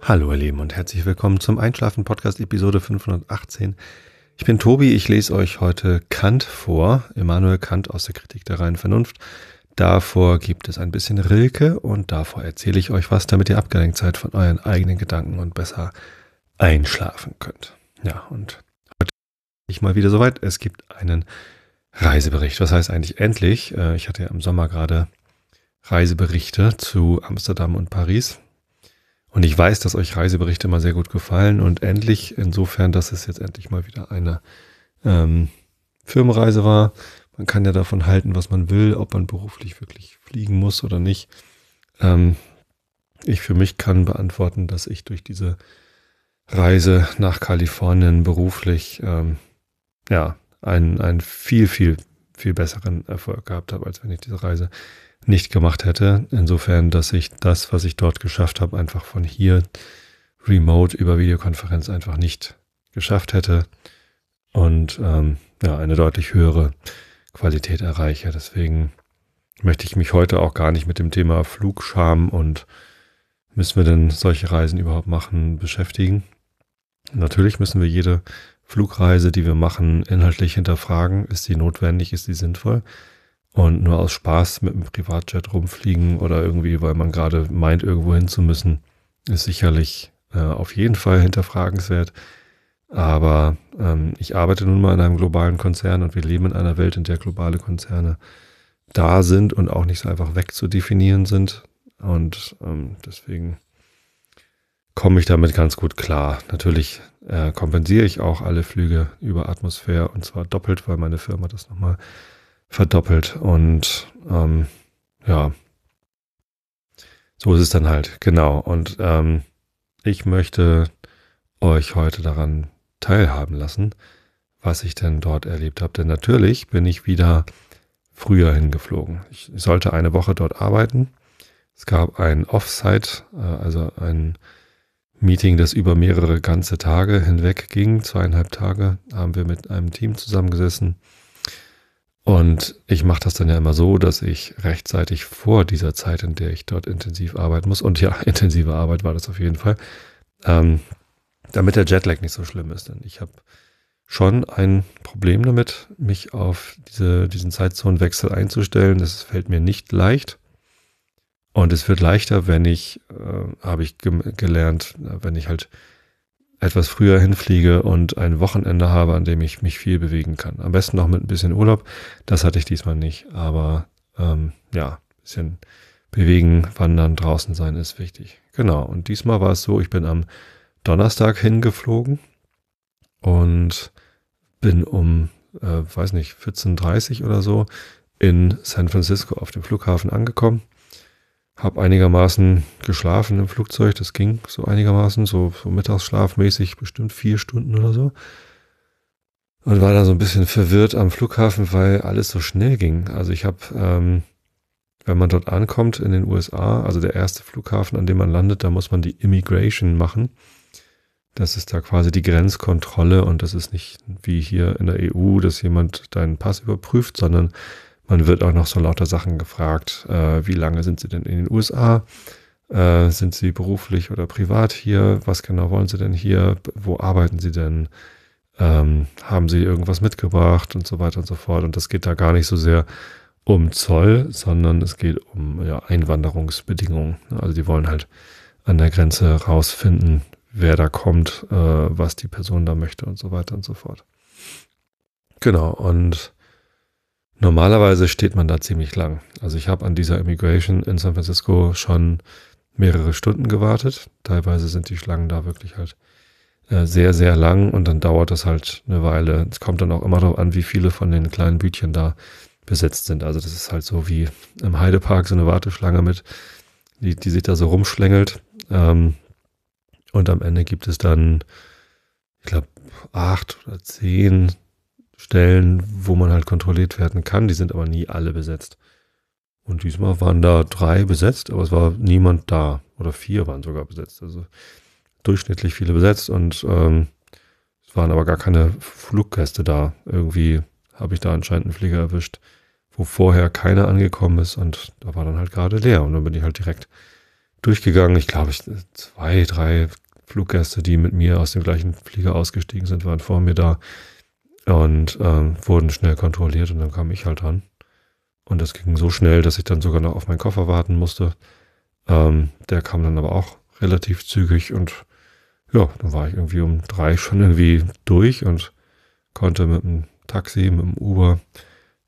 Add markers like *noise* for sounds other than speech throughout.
Hallo ihr Lieben und herzlich willkommen zum Einschlafen Podcast Episode 518. Ich bin Tobi, ich lese euch heute Kant vor, Immanuel Kant aus der Kritik der reinen Vernunft. Davor gibt es ein bisschen Rilke und davor erzähle ich euch was, damit ihr abgelenkt seid von euren eigenen Gedanken und besser einschlafen könnt. Ja, und heute bin ich mal wieder soweit. Es gibt einen Reisebericht. Was heißt eigentlich endlich? Äh, ich hatte ja im Sommer gerade Reiseberichte zu Amsterdam und Paris. Und ich weiß, dass euch Reiseberichte immer sehr gut gefallen. Und endlich, insofern, dass es jetzt endlich mal wieder eine ähm, Firmenreise war. Man kann ja davon halten, was man will, ob man beruflich wirklich fliegen muss oder nicht. Ähm, ich für mich kann beantworten, dass ich durch diese Reise nach Kalifornien beruflich ähm, ja, einen, einen viel, viel, viel besseren Erfolg gehabt habe, als wenn ich diese Reise nicht gemacht hätte. Insofern, dass ich das, was ich dort geschafft habe, einfach von hier remote über Videokonferenz einfach nicht geschafft hätte und ähm, ja, eine deutlich höhere Qualität erreiche. Deswegen möchte ich mich heute auch gar nicht mit dem Thema Flugscham und müssen wir denn solche Reisen überhaupt machen beschäftigen. Natürlich müssen wir jede Flugreise, die wir machen, inhaltlich hinterfragen. Ist sie notwendig? Ist sie sinnvoll? Und nur aus Spaß mit einem Privatjet rumfliegen oder irgendwie, weil man gerade meint, irgendwo hin zu müssen, ist sicherlich äh, auf jeden Fall hinterfragenswert. Aber ähm, ich arbeite nun mal in einem globalen Konzern und wir leben in einer Welt, in der globale Konzerne da sind und auch nicht so einfach wegzudefinieren sind. Und ähm, deswegen komme ich damit ganz gut klar. Natürlich äh, kompensiere ich auch alle Flüge über Atmosphäre und zwar doppelt, weil meine Firma das nochmal verdoppelt. Und ähm, ja, so ist es dann halt, genau. Und ähm, ich möchte euch heute daran teilhaben lassen, was ich denn dort erlebt habe. Denn natürlich bin ich wieder früher hingeflogen. Ich sollte eine Woche dort arbeiten. Es gab ein Offsite, äh, also ein Meeting, das über mehrere ganze Tage hinweg ging, zweieinhalb Tage, haben wir mit einem Team zusammengesessen. Und ich mache das dann ja immer so, dass ich rechtzeitig vor dieser Zeit, in der ich dort intensiv arbeiten muss, und ja, *laughs* intensive Arbeit war das auf jeden Fall, ähm, damit der Jetlag nicht so schlimm ist. Denn ich habe schon ein Problem damit, mich auf diese, diesen Zeitzonenwechsel einzustellen. Das fällt mir nicht leicht. Und es wird leichter, wenn ich, äh, habe ich ge gelernt, wenn ich halt etwas früher hinfliege und ein Wochenende habe, an dem ich mich viel bewegen kann. Am besten noch mit ein bisschen Urlaub. Das hatte ich diesmal nicht, aber ähm, ja, bisschen bewegen, wandern, draußen sein ist wichtig. Genau. Und diesmal war es so, ich bin am Donnerstag hingeflogen und bin um, äh, weiß nicht, 14.30 oder so in San Francisco auf dem Flughafen angekommen habe einigermaßen geschlafen im Flugzeug, das ging so einigermaßen, so, so mittagsschlafmäßig bestimmt vier Stunden oder so. Und war da so ein bisschen verwirrt am Flughafen, weil alles so schnell ging. Also ich habe, ähm, wenn man dort ankommt in den USA, also der erste Flughafen, an dem man landet, da muss man die Immigration machen. Das ist da quasi die Grenzkontrolle und das ist nicht wie hier in der EU, dass jemand deinen Pass überprüft, sondern und wird auch noch so lauter Sachen gefragt, äh, wie lange sind Sie denn in den USA? Äh, sind Sie beruflich oder privat hier? Was genau wollen Sie denn hier? Wo arbeiten Sie denn? Ähm, haben Sie irgendwas mitgebracht und so weiter und so fort? Und das geht da gar nicht so sehr um Zoll, sondern es geht um ja, Einwanderungsbedingungen. Also die wollen halt an der Grenze rausfinden, wer da kommt, äh, was die Person da möchte und so weiter und so fort. Genau, und Normalerweise steht man da ziemlich lang. Also ich habe an dieser Immigration in San Francisco schon mehrere Stunden gewartet. Teilweise sind die Schlangen da wirklich halt äh, sehr, sehr lang und dann dauert das halt eine Weile. Es kommt dann auch immer darauf an, wie viele von den kleinen Bütchen da besetzt sind. Also das ist halt so wie im Heidepark so eine Warteschlange mit, die, die sich da so rumschlängelt. Ähm, und am Ende gibt es dann, ich glaube, acht oder zehn Stellen, wo man halt kontrolliert werden kann. Die sind aber nie alle besetzt. Und diesmal waren da drei besetzt, aber es war niemand da. Oder vier waren sogar besetzt. Also durchschnittlich viele besetzt und ähm, es waren aber gar keine Fluggäste da. Irgendwie habe ich da anscheinend einen Flieger erwischt, wo vorher keiner angekommen ist und da war dann halt gerade leer. Und dann bin ich halt direkt durchgegangen. Ich glaube, ich, zwei, drei Fluggäste, die mit mir aus dem gleichen Flieger ausgestiegen sind, waren vor mir da und ähm, wurden schnell kontrolliert und dann kam ich halt ran. Und das ging so schnell, dass ich dann sogar noch auf meinen Koffer warten musste. Ähm, der kam dann aber auch relativ zügig und ja, dann war ich irgendwie um drei schon irgendwie durch und konnte mit dem Taxi, mit dem Uber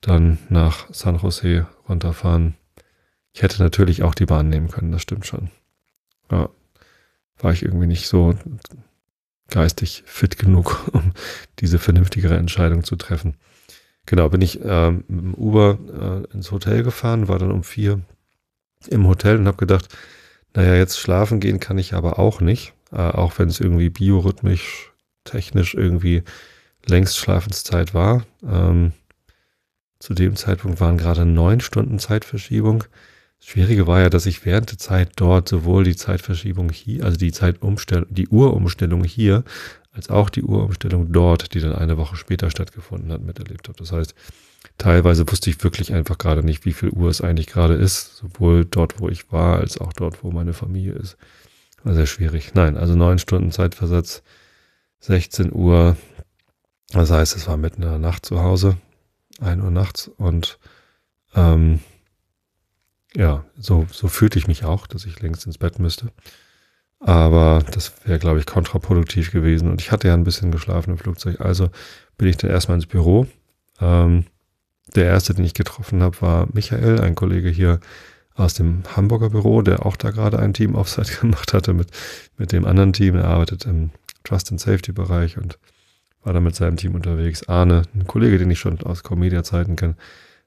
dann nach San Jose runterfahren. Ich hätte natürlich auch die Bahn nehmen können, das stimmt schon. Ja, war ich irgendwie nicht so geistig fit genug, *laughs* um diese vernünftigere Entscheidung zu treffen. Genau, bin ich äh, mit dem Uber äh, ins Hotel gefahren, war dann um vier im Hotel und habe gedacht, naja, jetzt schlafen gehen kann ich aber auch nicht, äh, auch wenn es irgendwie biorhythmisch, technisch irgendwie längst Schlafenszeit war. Ähm, zu dem Zeitpunkt waren gerade neun Stunden Zeitverschiebung. Schwierige war ja, dass ich während der Zeit dort sowohl die Zeitverschiebung hier, also die Zeitumstellung, die Uhrumstellung hier, als auch die Uhrumstellung dort, die dann eine Woche später stattgefunden hat, miterlebt habe. Das heißt, teilweise wusste ich wirklich einfach gerade nicht, wie viel Uhr es eigentlich gerade ist, sowohl dort, wo ich war, als auch dort, wo meine Familie ist. War sehr schwierig. Nein, also neun Stunden Zeitversatz, 16 Uhr. Das heißt, es war mitten in der Nacht zu Hause, ein Uhr nachts und ähm, ja, so, so fühlte ich mich auch, dass ich längst ins Bett müsste. Aber das wäre, glaube ich, kontraproduktiv gewesen. Und ich hatte ja ein bisschen geschlafen im Flugzeug. Also bin ich dann erstmal ins Büro. Ähm, der erste, den ich getroffen habe, war Michael, ein Kollege hier aus dem Hamburger Büro, der auch da gerade ein Team Offside *laughs* gemacht hatte mit, mit dem anderen Team. Er arbeitet im Trust and Safety Bereich und war da mit seinem Team unterwegs. Arne, ein Kollege, den ich schon aus Comedia-Zeiten kenne,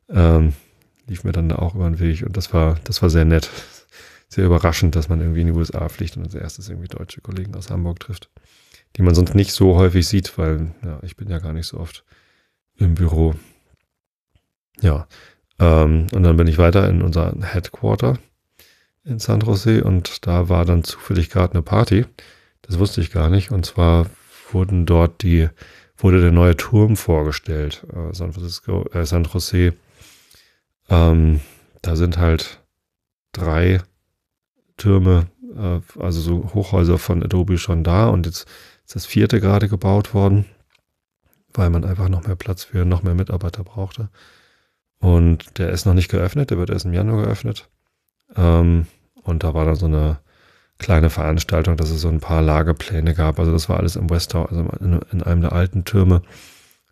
ähm, lief mir dann auch über den Weg und das war, das war sehr nett. Sehr überraschend, dass man irgendwie in die USA fliegt und als erstes irgendwie deutsche Kollegen aus Hamburg trifft, die man sonst nicht so häufig sieht, weil ja, ich bin ja gar nicht so oft im Büro. Ja, ähm, und dann bin ich weiter in unser Headquarter in San Jose und da war dann zufällig gerade eine Party. Das wusste ich gar nicht. Und zwar wurden dort die, wurde der neue Turm vorgestellt. Äh, San Francisco, äh, San Jose ähm, da sind halt drei Türme, äh, also so Hochhäuser von Adobe schon da und jetzt ist das vierte gerade gebaut worden, weil man einfach noch mehr Platz für noch mehr Mitarbeiter brauchte. Und der ist noch nicht geöffnet, der wird erst im Januar geöffnet. Ähm, und da war dann so eine kleine Veranstaltung, dass es so ein paar Lagepläne gab. Also das war alles im Westau, also in, in einem der alten Türme.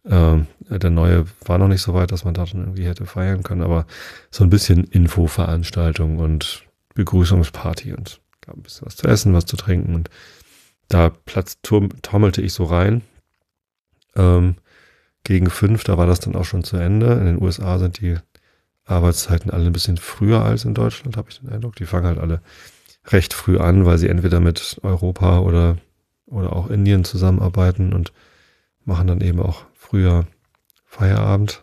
Äh, der neue war noch nicht so weit, dass man da schon irgendwie hätte feiern können, aber so ein bisschen Infoveranstaltung und Begrüßungsparty und gab ein bisschen was zu essen, was zu trinken und da platz taumelte ich so rein. Ähm, gegen fünf, da war das dann auch schon zu Ende. In den USA sind die Arbeitszeiten alle ein bisschen früher als in Deutschland, habe ich den Eindruck. Die fangen halt alle recht früh an, weil sie entweder mit Europa oder, oder auch Indien zusammenarbeiten und machen dann eben auch früher Feierabend.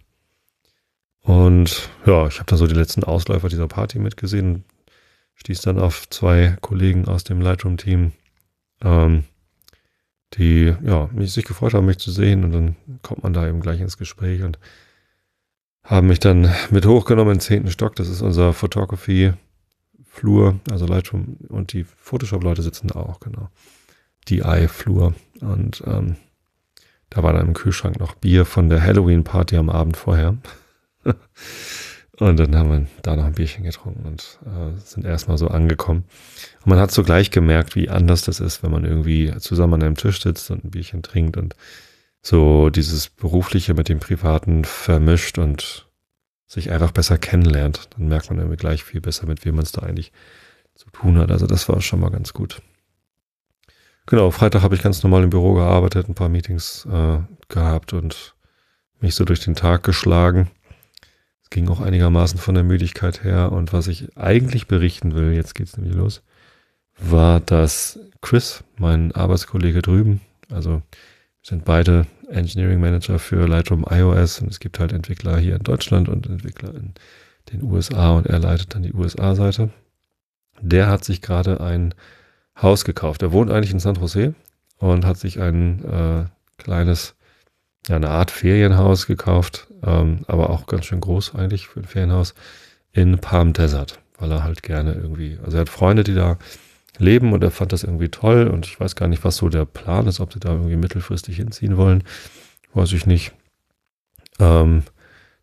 Und ja, ich habe da so die letzten Ausläufer dieser Party mitgesehen, stieß dann auf zwei Kollegen aus dem Lightroom-Team, ähm, die ja, mich sich gefreut haben, mich zu sehen. Und dann kommt man da eben gleich ins Gespräch und haben mich dann mit hochgenommen in den zehnten Stock. Das ist unser Photography-Flur, also Lightroom und die Photoshop-Leute sitzen da auch, genau. Die eye flur Und ähm, da war dann im Kühlschrank noch Bier von der Halloween-Party am Abend vorher. *laughs* und dann haben wir da noch ein Bierchen getrunken und äh, sind erstmal so angekommen. Und man hat sogleich gemerkt, wie anders das ist, wenn man irgendwie zusammen an einem Tisch sitzt und ein Bierchen trinkt und so dieses Berufliche mit dem Privaten vermischt und sich einfach besser kennenlernt. Dann merkt man irgendwie gleich viel besser, mit wem man es da eigentlich zu tun hat. Also das war schon mal ganz gut. Genau, Freitag habe ich ganz normal im Büro gearbeitet, ein paar Meetings äh, gehabt und mich so durch den Tag geschlagen. Es ging auch einigermaßen von der Müdigkeit her. Und was ich eigentlich berichten will, jetzt geht's nämlich los, war, dass Chris, mein Arbeitskollege drüben, also sind beide Engineering Manager für Lightroom iOS und es gibt halt Entwickler hier in Deutschland und Entwickler in den USA und er leitet dann die USA-Seite. Der hat sich gerade ein Haus gekauft. Er wohnt eigentlich in San Jose und hat sich ein äh, kleines, ja, eine Art Ferienhaus gekauft, ähm, aber auch ganz schön groß eigentlich für ein Ferienhaus in Palm Desert, weil er halt gerne irgendwie, also er hat Freunde, die da leben und er fand das irgendwie toll und ich weiß gar nicht, was so der Plan ist, ob sie da irgendwie mittelfristig hinziehen wollen, weiß ich nicht. Ähm,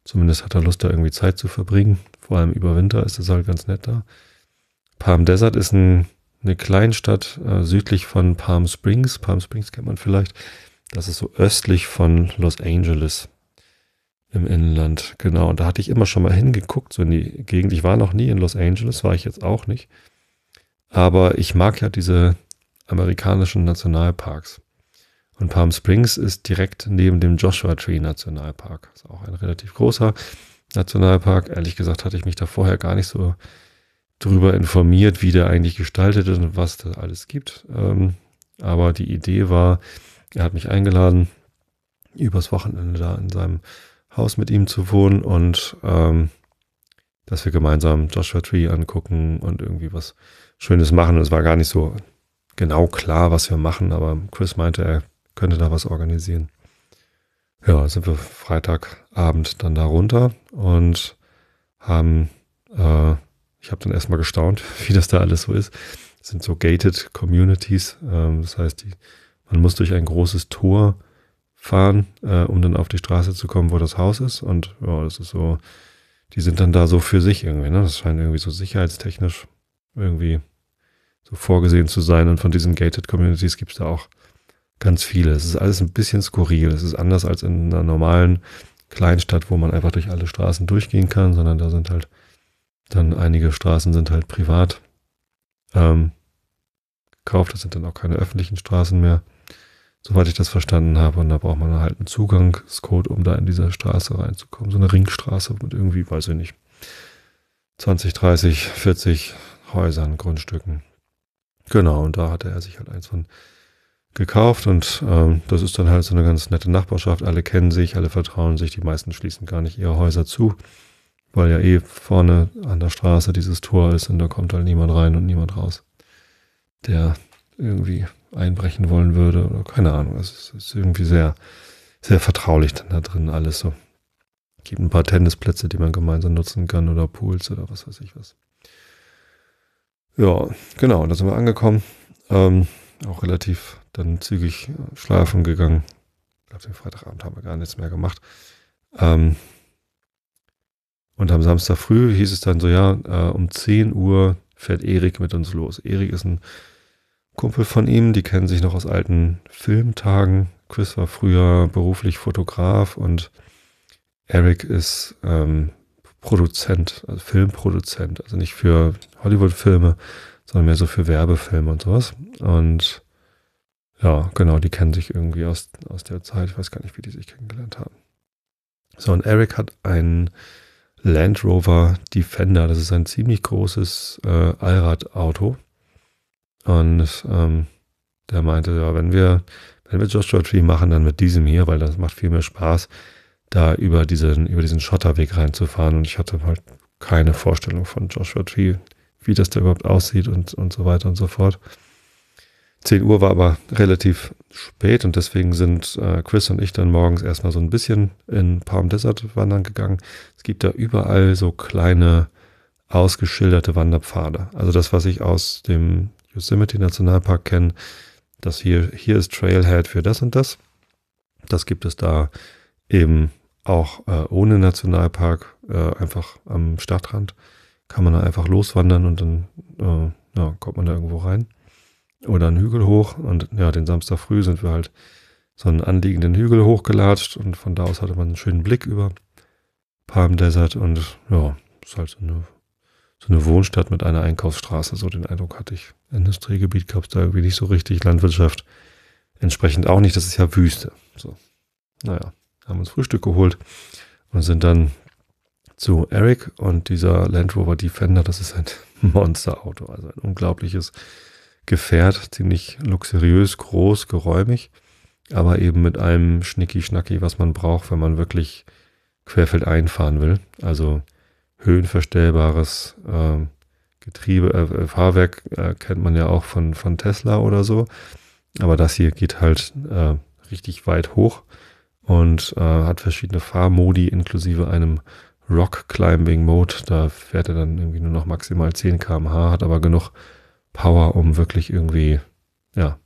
zumindest hat er Lust, da irgendwie Zeit zu verbringen. Vor allem über Winter ist das halt ganz nett da. Palm Desert ist ein eine Kleinstadt äh, südlich von Palm Springs. Palm Springs kennt man vielleicht. Das ist so östlich von Los Angeles im Inland. Genau, und da hatte ich immer schon mal hingeguckt, so in die Gegend. Ich war noch nie in Los Angeles, war ich jetzt auch nicht. Aber ich mag ja diese amerikanischen Nationalparks. Und Palm Springs ist direkt neben dem Joshua Tree Nationalpark. Ist auch ein relativ großer Nationalpark. Ehrlich gesagt hatte ich mich da vorher gar nicht so darüber informiert, wie der eigentlich gestaltet ist und was da alles gibt. Ähm, aber die Idee war, er hat mich eingeladen, übers Wochenende da in seinem Haus mit ihm zu wohnen und ähm, dass wir gemeinsam Joshua Tree angucken und irgendwie was Schönes machen. Und es war gar nicht so genau klar, was wir machen, aber Chris meinte, er könnte da was organisieren. Ja, sind wir Freitagabend dann da runter und haben äh, ich habe dann erstmal gestaunt, *laughs* wie das da alles so ist. Das sind so gated Communities. Ähm, das heißt, die, man muss durch ein großes Tor fahren, äh, um dann auf die Straße zu kommen, wo das Haus ist. Und ja, das ist so, die sind dann da so für sich irgendwie. Ne? Das scheint irgendwie so sicherheitstechnisch irgendwie so vorgesehen zu sein. Und von diesen gated Communities gibt es da auch ganz viele. Es ist alles ein bisschen skurril. Es ist anders als in einer normalen Kleinstadt, wo man einfach durch alle Straßen durchgehen kann, sondern da sind halt dann einige Straßen sind halt privat ähm, gekauft. Das sind dann auch keine öffentlichen Straßen mehr, soweit ich das verstanden habe. Und da braucht man halt einen Zugangscode, um da in diese Straße reinzukommen. So eine Ringstraße mit irgendwie, weiß ich nicht, 20, 30, 40 Häusern, Grundstücken. Genau, und da hatte er sich halt eins von gekauft und ähm, das ist dann halt so eine ganz nette Nachbarschaft. Alle kennen sich, alle vertrauen sich, die meisten schließen gar nicht ihre Häuser zu weil ja eh vorne an der Straße dieses Tor ist und da kommt halt niemand rein und niemand raus, der irgendwie einbrechen wollen würde oder keine Ahnung. Also es ist, irgendwie sehr, sehr vertraulich dann da drin alles so. Es Gibt ein paar Tennisplätze, die man gemeinsam nutzen kann oder Pools oder was weiß ich was. Ja, genau, da sind wir angekommen. Ähm, auch relativ dann zügig schlafen gegangen. Ich glaube, den Freitagabend haben wir gar nichts mehr gemacht. Ähm, und am Samstag früh hieß es dann so, ja, äh, um 10 Uhr fährt Erik mit uns los. Erik ist ein Kumpel von ihm, die kennen sich noch aus alten Filmtagen. Chris war früher beruflich Fotograf und Eric ist ähm, Produzent, also Filmproduzent, also nicht für Hollywood-Filme, sondern mehr so für Werbefilme und sowas. Und ja, genau, die kennen sich irgendwie aus, aus der Zeit. Ich weiß gar nicht, wie die sich kennengelernt haben. So, und Eric hat einen Land Rover Defender. Das ist ein ziemlich großes äh, Allradauto. Und ähm, der meinte, ja, wenn wir, wenn wir Joshua Tree machen, dann mit diesem hier, weil das macht viel mehr Spaß, da über diesen, über diesen Schotterweg reinzufahren. Und ich hatte halt keine Vorstellung von Joshua Tree, wie das da überhaupt aussieht und, und so weiter und so fort. 10 Uhr war aber relativ spät und deswegen sind äh, Chris und ich dann morgens erstmal so ein bisschen in Palm Desert wandern gegangen. Es gibt da überall so kleine ausgeschilderte Wanderpfade. Also das, was ich aus dem Yosemite Nationalpark kenne, das hier, hier ist Trailhead für das und das. Das gibt es da eben auch äh, ohne Nationalpark, äh, einfach am Stadtrand. Kann man da einfach loswandern und dann äh, ja, kommt man da irgendwo rein oder einen Hügel hoch. Und ja, den Samstag früh sind wir halt so einen anliegenden Hügel hochgelatscht und von da aus hatte man einen schönen Blick über Palm Desert und ja, ist halt so eine, so eine Wohnstadt mit einer Einkaufsstraße. So den Eindruck hatte ich. Industriegebiet gab es da irgendwie nicht so richtig, Landwirtschaft entsprechend auch nicht. Das ist ja Wüste. So, naja, haben uns Frühstück geholt und sind dann zu Eric und dieser Land Rover Defender. Das ist ein *laughs* Monsterauto, also ein unglaubliches Gefährt, ziemlich luxuriös, groß, geräumig, aber eben mit allem Schnicki-Schnacki, was man braucht, wenn man wirklich querfeld einfahren will. Also höhenverstellbares ähm, äh, Getriebe, äh, Fahrwerk äh, kennt man ja auch von, von Tesla oder so. Aber das hier geht halt äh, richtig weit hoch und äh, hat verschiedene Fahrmodi inklusive einem Rock Climbing Mode. Da fährt er dann irgendwie nur noch maximal 10 km/h, hat aber genug Power, um wirklich irgendwie, ja,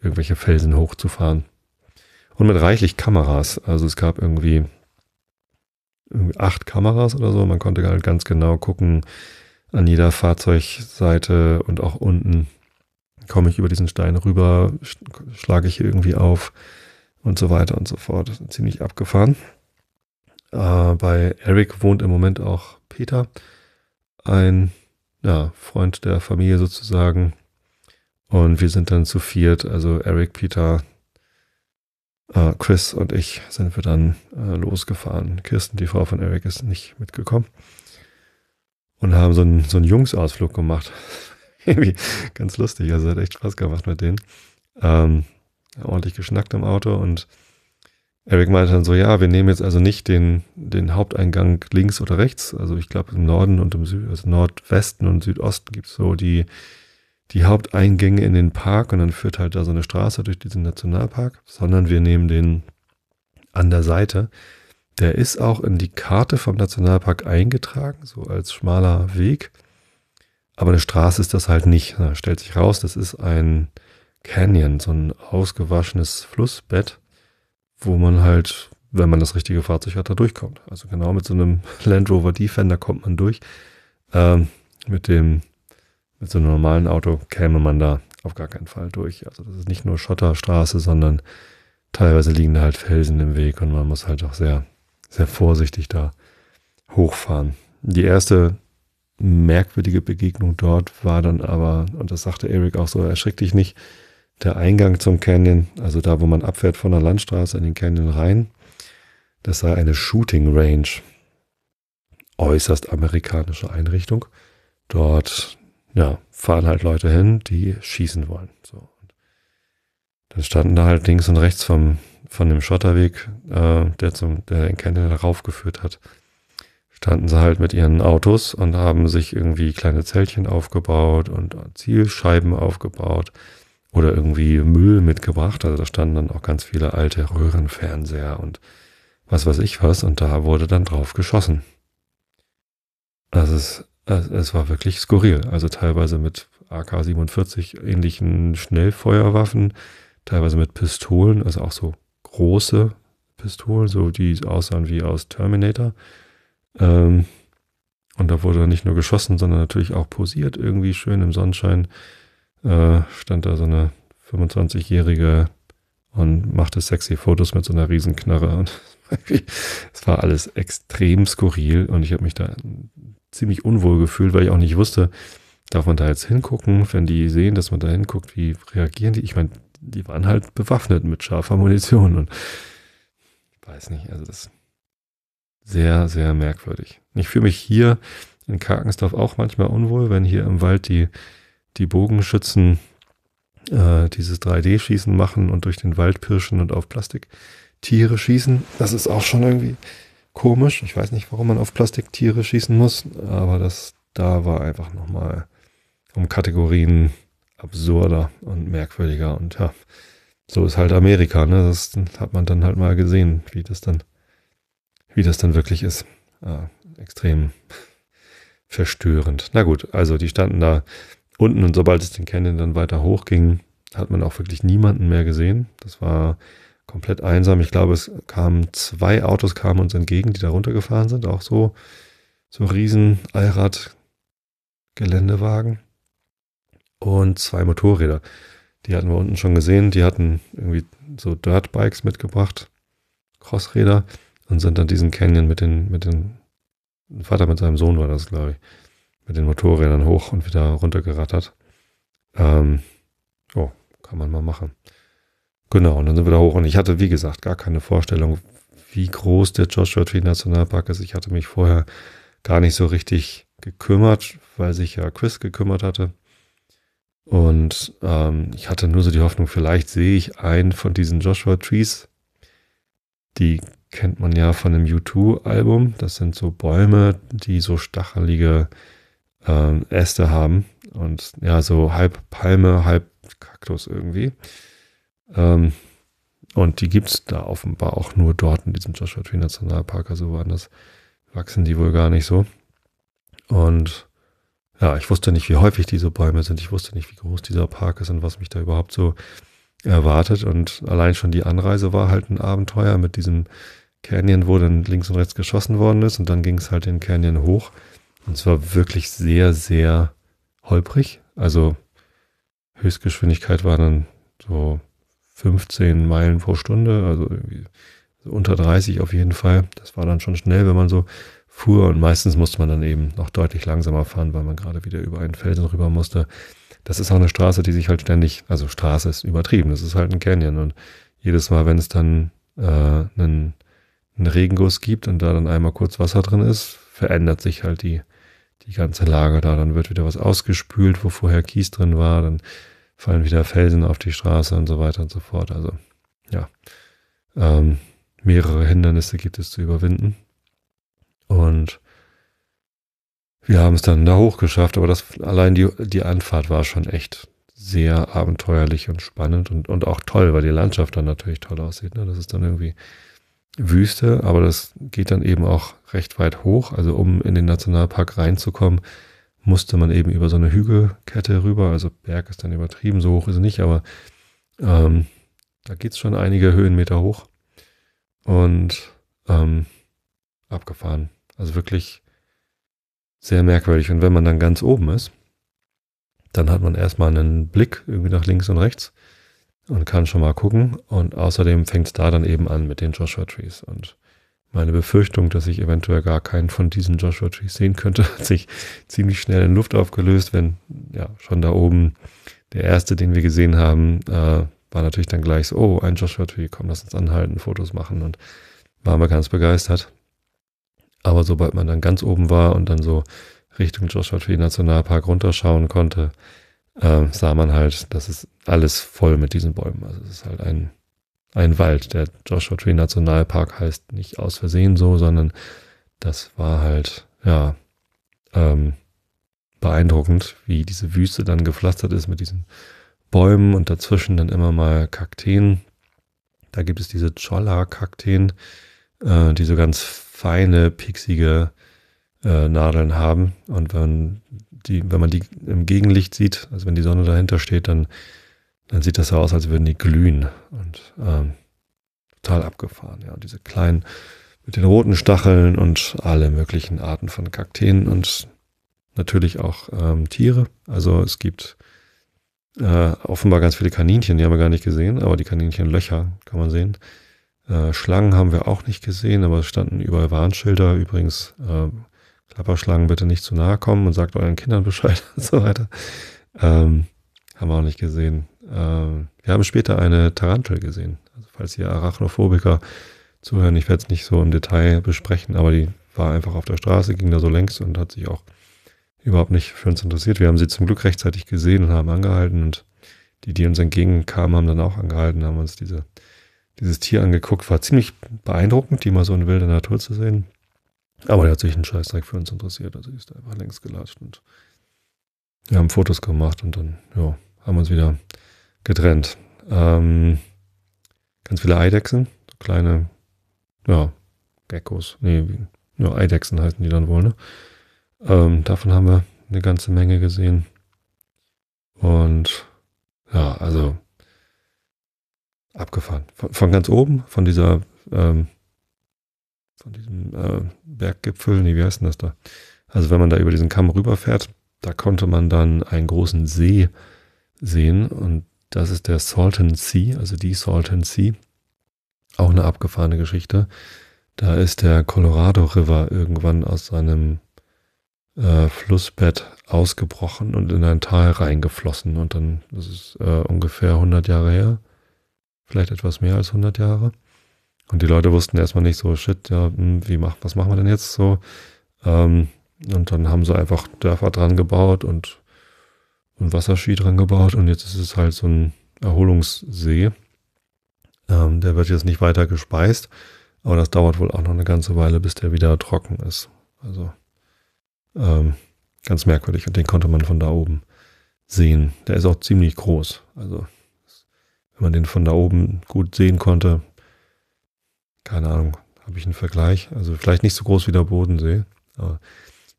irgendwelche Felsen hochzufahren. Und mit reichlich Kameras. Also es gab irgendwie, irgendwie acht Kameras oder so. Man konnte halt ganz genau gucken an jeder Fahrzeugseite und auch unten. Komme ich über diesen Stein rüber, schlage ich irgendwie auf und so weiter und so fort. Ziemlich abgefahren. Äh, bei Eric wohnt im Moment auch Peter, ein ja, Freund der Familie sozusagen. Und wir sind dann zu viert, also Eric, Peter, äh, Chris und ich sind wir dann äh, losgefahren. Kirsten, die Frau von Eric, ist nicht mitgekommen. Und haben so einen, so einen Jungsausflug gemacht. *laughs* Irgendwie ganz lustig, also hat echt Spaß gemacht mit denen. Ähm, ordentlich geschnackt im Auto und Eric meinte dann so, ja, wir nehmen jetzt also nicht den, den Haupteingang links oder rechts. Also ich glaube, im Norden und im Süd, also Nordwesten und Südosten gibt es so die, die Haupteingänge in den Park und dann führt halt da so eine Straße durch diesen Nationalpark, sondern wir nehmen den an der Seite. Der ist auch in die Karte vom Nationalpark eingetragen, so als schmaler Weg. Aber eine Straße ist das halt nicht. Da stellt sich raus, das ist ein Canyon, so ein ausgewaschenes Flussbett wo man halt, wenn man das richtige Fahrzeug hat, da durchkommt. Also genau mit so einem *laughs* Land Rover Defender kommt man durch. Ähm, mit dem, mit so einem normalen Auto käme man da auf gar keinen Fall durch. Also das ist nicht nur Schotterstraße, sondern teilweise liegen da halt Felsen im Weg und man muss halt auch sehr, sehr vorsichtig da hochfahren. Die erste merkwürdige Begegnung dort war dann aber, und das sagte Eric auch so, erschreck dich nicht, der Eingang zum Canyon, also da, wo man abfährt von der Landstraße in den Canyon rein, das sei eine Shooting Range. Äußerst amerikanische Einrichtung. Dort ja, fahren halt Leute hin, die schießen wollen. So. Dann standen da halt links und rechts vom, von dem Schotterweg, äh, der, zum, der den Canyon raufgeführt hat, standen sie halt mit ihren Autos und haben sich irgendwie kleine Zeltchen aufgebaut und Zielscheiben aufgebaut oder irgendwie Müll mitgebracht. Also da standen dann auch ganz viele alte Röhrenfernseher und was weiß ich was und da wurde dann drauf geschossen. Also es, es war wirklich skurril. Also teilweise mit AK-47 ähnlichen Schnellfeuerwaffen, teilweise mit Pistolen, also auch so große Pistolen, so die aussahen wie aus Terminator. Ähm, und da wurde nicht nur geschossen, sondern natürlich auch posiert, irgendwie schön im Sonnenschein äh, stand da so eine 25-jährige und machte sexy Fotos mit so einer Riesenknarre. Und *laughs* es war alles extrem skurril und ich habe mich da ziemlich unwohl gefühlt, weil ich auch nicht wusste, darf man da jetzt hingucken, wenn die sehen, dass man da hinguckt, wie reagieren die? Ich meine, die waren halt bewaffnet mit scharfer Munition und ich weiß nicht, also das ist sehr, sehr merkwürdig. Ich fühle mich hier in Karkensdorf auch manchmal unwohl, wenn hier im Wald die die Bogenschützen äh, dieses 3D-Schießen machen und durch den Wald pirschen und auf Plastiktiere schießen. Das ist auch schon irgendwie komisch. Ich weiß nicht, warum man auf Plastiktiere schießen muss, aber das da war einfach nochmal um Kategorien absurder und merkwürdiger und ja, so ist halt Amerika, ne? Das hat man dann halt mal gesehen, wie das dann, wie das dann wirklich ist. Ja, ah, extrem verstörend. Na gut, also die standen da unten und sobald es den Canyon dann weiter hochging, hat man auch wirklich niemanden mehr gesehen. Das war komplett einsam. Ich glaube, es kamen zwei Autos kamen uns entgegen, die da runtergefahren sind, auch so so riesen Allrad Geländewagen und zwei Motorräder. Die hatten wir unten schon gesehen, die hatten irgendwie so Dirtbikes mitgebracht, Crossräder und sind dann diesen Canyon mit den mit den Vater mit seinem Sohn war das, glaube ich mit den Motorrädern hoch und wieder runtergerattert. Ähm, oh, kann man mal machen. Genau, und dann sind wir da hoch. Und ich hatte, wie gesagt, gar keine Vorstellung, wie groß der Joshua Tree Nationalpark ist. Ich hatte mich vorher gar nicht so richtig gekümmert, weil sich ja Chris gekümmert hatte. Und ähm, ich hatte nur so die Hoffnung, vielleicht sehe ich einen von diesen Joshua Trees. Die kennt man ja von dem U2-Album. Das sind so Bäume, die so stachelige äh, Äste haben. Und ja, so halb Palme, halb Kaktus irgendwie. Ähm, und die gibt es da offenbar auch nur dort in diesem Joshua Tree Nationalpark. Also woanders wachsen die wohl gar nicht so. Und ja, ich wusste nicht, wie häufig diese Bäume sind. Ich wusste nicht, wie groß dieser Park ist und was mich da überhaupt so erwartet. Und allein schon die Anreise war halt ein Abenteuer mit diesem Canyon, wo dann links und rechts geschossen worden ist. Und dann ging es halt den Canyon hoch. Und zwar wirklich sehr, sehr holprig. Also Höchstgeschwindigkeit war dann so 15 Meilen pro Stunde, also irgendwie so unter 30 auf jeden Fall. Das war dann schon schnell, wenn man so fuhr. Und meistens musste man dann eben noch deutlich langsamer fahren, weil man gerade wieder über einen Felsen rüber musste. Das ist auch eine Straße, die sich halt ständig, also Straße ist übertrieben, das ist halt ein Canyon. Und jedes Mal, wenn es dann äh, einen, einen Regenguss gibt und da dann einmal kurz Wasser drin ist, verändert sich halt die die ganze Lage da. Dann wird wieder was ausgespült, wo vorher Kies drin war. Dann fallen wieder Felsen auf die Straße und so weiter und so fort. Also ja, ähm, mehrere Hindernisse gibt es zu überwinden. Und wir haben es dann da hoch geschafft, aber das allein die, die Anfahrt war schon echt sehr abenteuerlich und spannend und, und auch toll, weil die Landschaft dann natürlich toll aussieht. Ne? Das ist dann irgendwie Wüste, aber das geht dann eben auch recht weit hoch. Also um in den Nationalpark reinzukommen, musste man eben über so eine Hügelkette rüber. Also Berg ist dann übertrieben, so hoch ist es nicht, aber ähm, da geht es schon einige Höhenmeter hoch und ähm, abgefahren. Also wirklich sehr merkwürdig. Und wenn man dann ganz oben ist, dann hat man erstmal einen Blick irgendwie nach links und rechts und kann schon mal gucken. Und außerdem fängt es da dann eben an mit den Joshua Trees. Und meine Befürchtung, dass ich eventuell gar keinen von diesen Joshua Trees sehen könnte, *laughs* hat sich ziemlich schnell in Luft aufgelöst, wenn ja schon da oben der erste, den wir gesehen haben, äh, war natürlich dann gleich so, oh, ein Joshua Tree, komm, lass uns anhalten, Fotos machen und waren wir ganz begeistert. Aber sobald man dann ganz oben war und dann so Richtung Joshua Tree Nationalpark runterschauen konnte, äh, sah man halt, das ist alles voll mit diesen Bäumen. Also es ist halt ein, ein Wald. Der Joshua Tree Nationalpark heißt nicht aus Versehen so, sondern das war halt, ja, ähm, beeindruckend, wie diese Wüste dann gepflastert ist mit diesen Bäumen und dazwischen dann immer mal Kakteen. Da gibt es diese Cholla-Kakteen, äh, die so ganz feine, pixige äh, Nadeln haben. Und wenn die, wenn man die im Gegenlicht sieht, also wenn die Sonne dahinter steht, dann, dann sieht das so aus, als würden die glühen. Und ähm, total abgefahren, ja. Und diese kleinen mit den roten Stacheln und alle möglichen Arten von Kakteen und natürlich auch ähm, Tiere. Also es gibt äh, offenbar ganz viele Kaninchen, die haben wir gar nicht gesehen, aber die Kaninchenlöcher kann man sehen. Äh, Schlangen haben wir auch nicht gesehen, aber es standen überall Warnschilder. Übrigens, äh, Klapperschlangen bitte nicht zu nahe kommen und sagt euren Kindern Bescheid *laughs* und so weiter. Ähm, haben wir auch nicht gesehen. Ähm, wir haben später eine Tarantel gesehen. Also falls ihr Arachnophobiker zuhören, ich werde es nicht so im Detail besprechen, aber die war einfach auf der Straße, ging da so längs und hat sich auch überhaupt nicht für uns interessiert. Wir haben sie zum Glück rechtzeitig gesehen und haben angehalten und die, die uns entgegenkamen, haben dann auch angehalten, haben uns diese, dieses Tier angeguckt. War ziemlich beeindruckend, die mal so in wilder Natur zu sehen. Aber der hat sich einen Scheißdreck für uns interessiert. Also ist einfach längst gelatscht und wir haben Fotos gemacht und dann, ja, haben uns wieder getrennt. Ähm, ganz viele Eidechsen, so kleine, ja, Geckos. Nee, ja, Eidechsen heißen die dann wohl, ne? Ähm, davon haben wir eine ganze Menge gesehen. Und ja, also abgefahren. Von, von ganz oben, von dieser ähm, von diesem äh, Berggipfel, nee, wie heißt denn das da? Also wenn man da über diesen Kamm rüberfährt, da konnte man dann einen großen See sehen und das ist der Salton Sea, also die Salton Sea. Auch eine abgefahrene Geschichte. Da ist der Colorado River irgendwann aus seinem äh, Flussbett ausgebrochen und in ein Tal reingeflossen. Und dann, das ist äh, ungefähr 100 Jahre her, vielleicht etwas mehr als 100 Jahre. Und die Leute wussten erstmal nicht so, shit, ja, hm, wie mach, was machen wir denn jetzt so? Ähm, und dann haben sie einfach Dörfer dran gebaut und, und Wasserski dran gebaut. Und jetzt ist es halt so ein Erholungssee. Ähm, der wird jetzt nicht weiter gespeist, aber das dauert wohl auch noch eine ganze Weile, bis der wieder trocken ist. Also ähm, ganz merkwürdig. Und den konnte man von da oben sehen. Der ist auch ziemlich groß. Also wenn man den von da oben gut sehen konnte, keine Ahnung, habe ich einen Vergleich. Also vielleicht nicht so groß wie der Bodensee, aber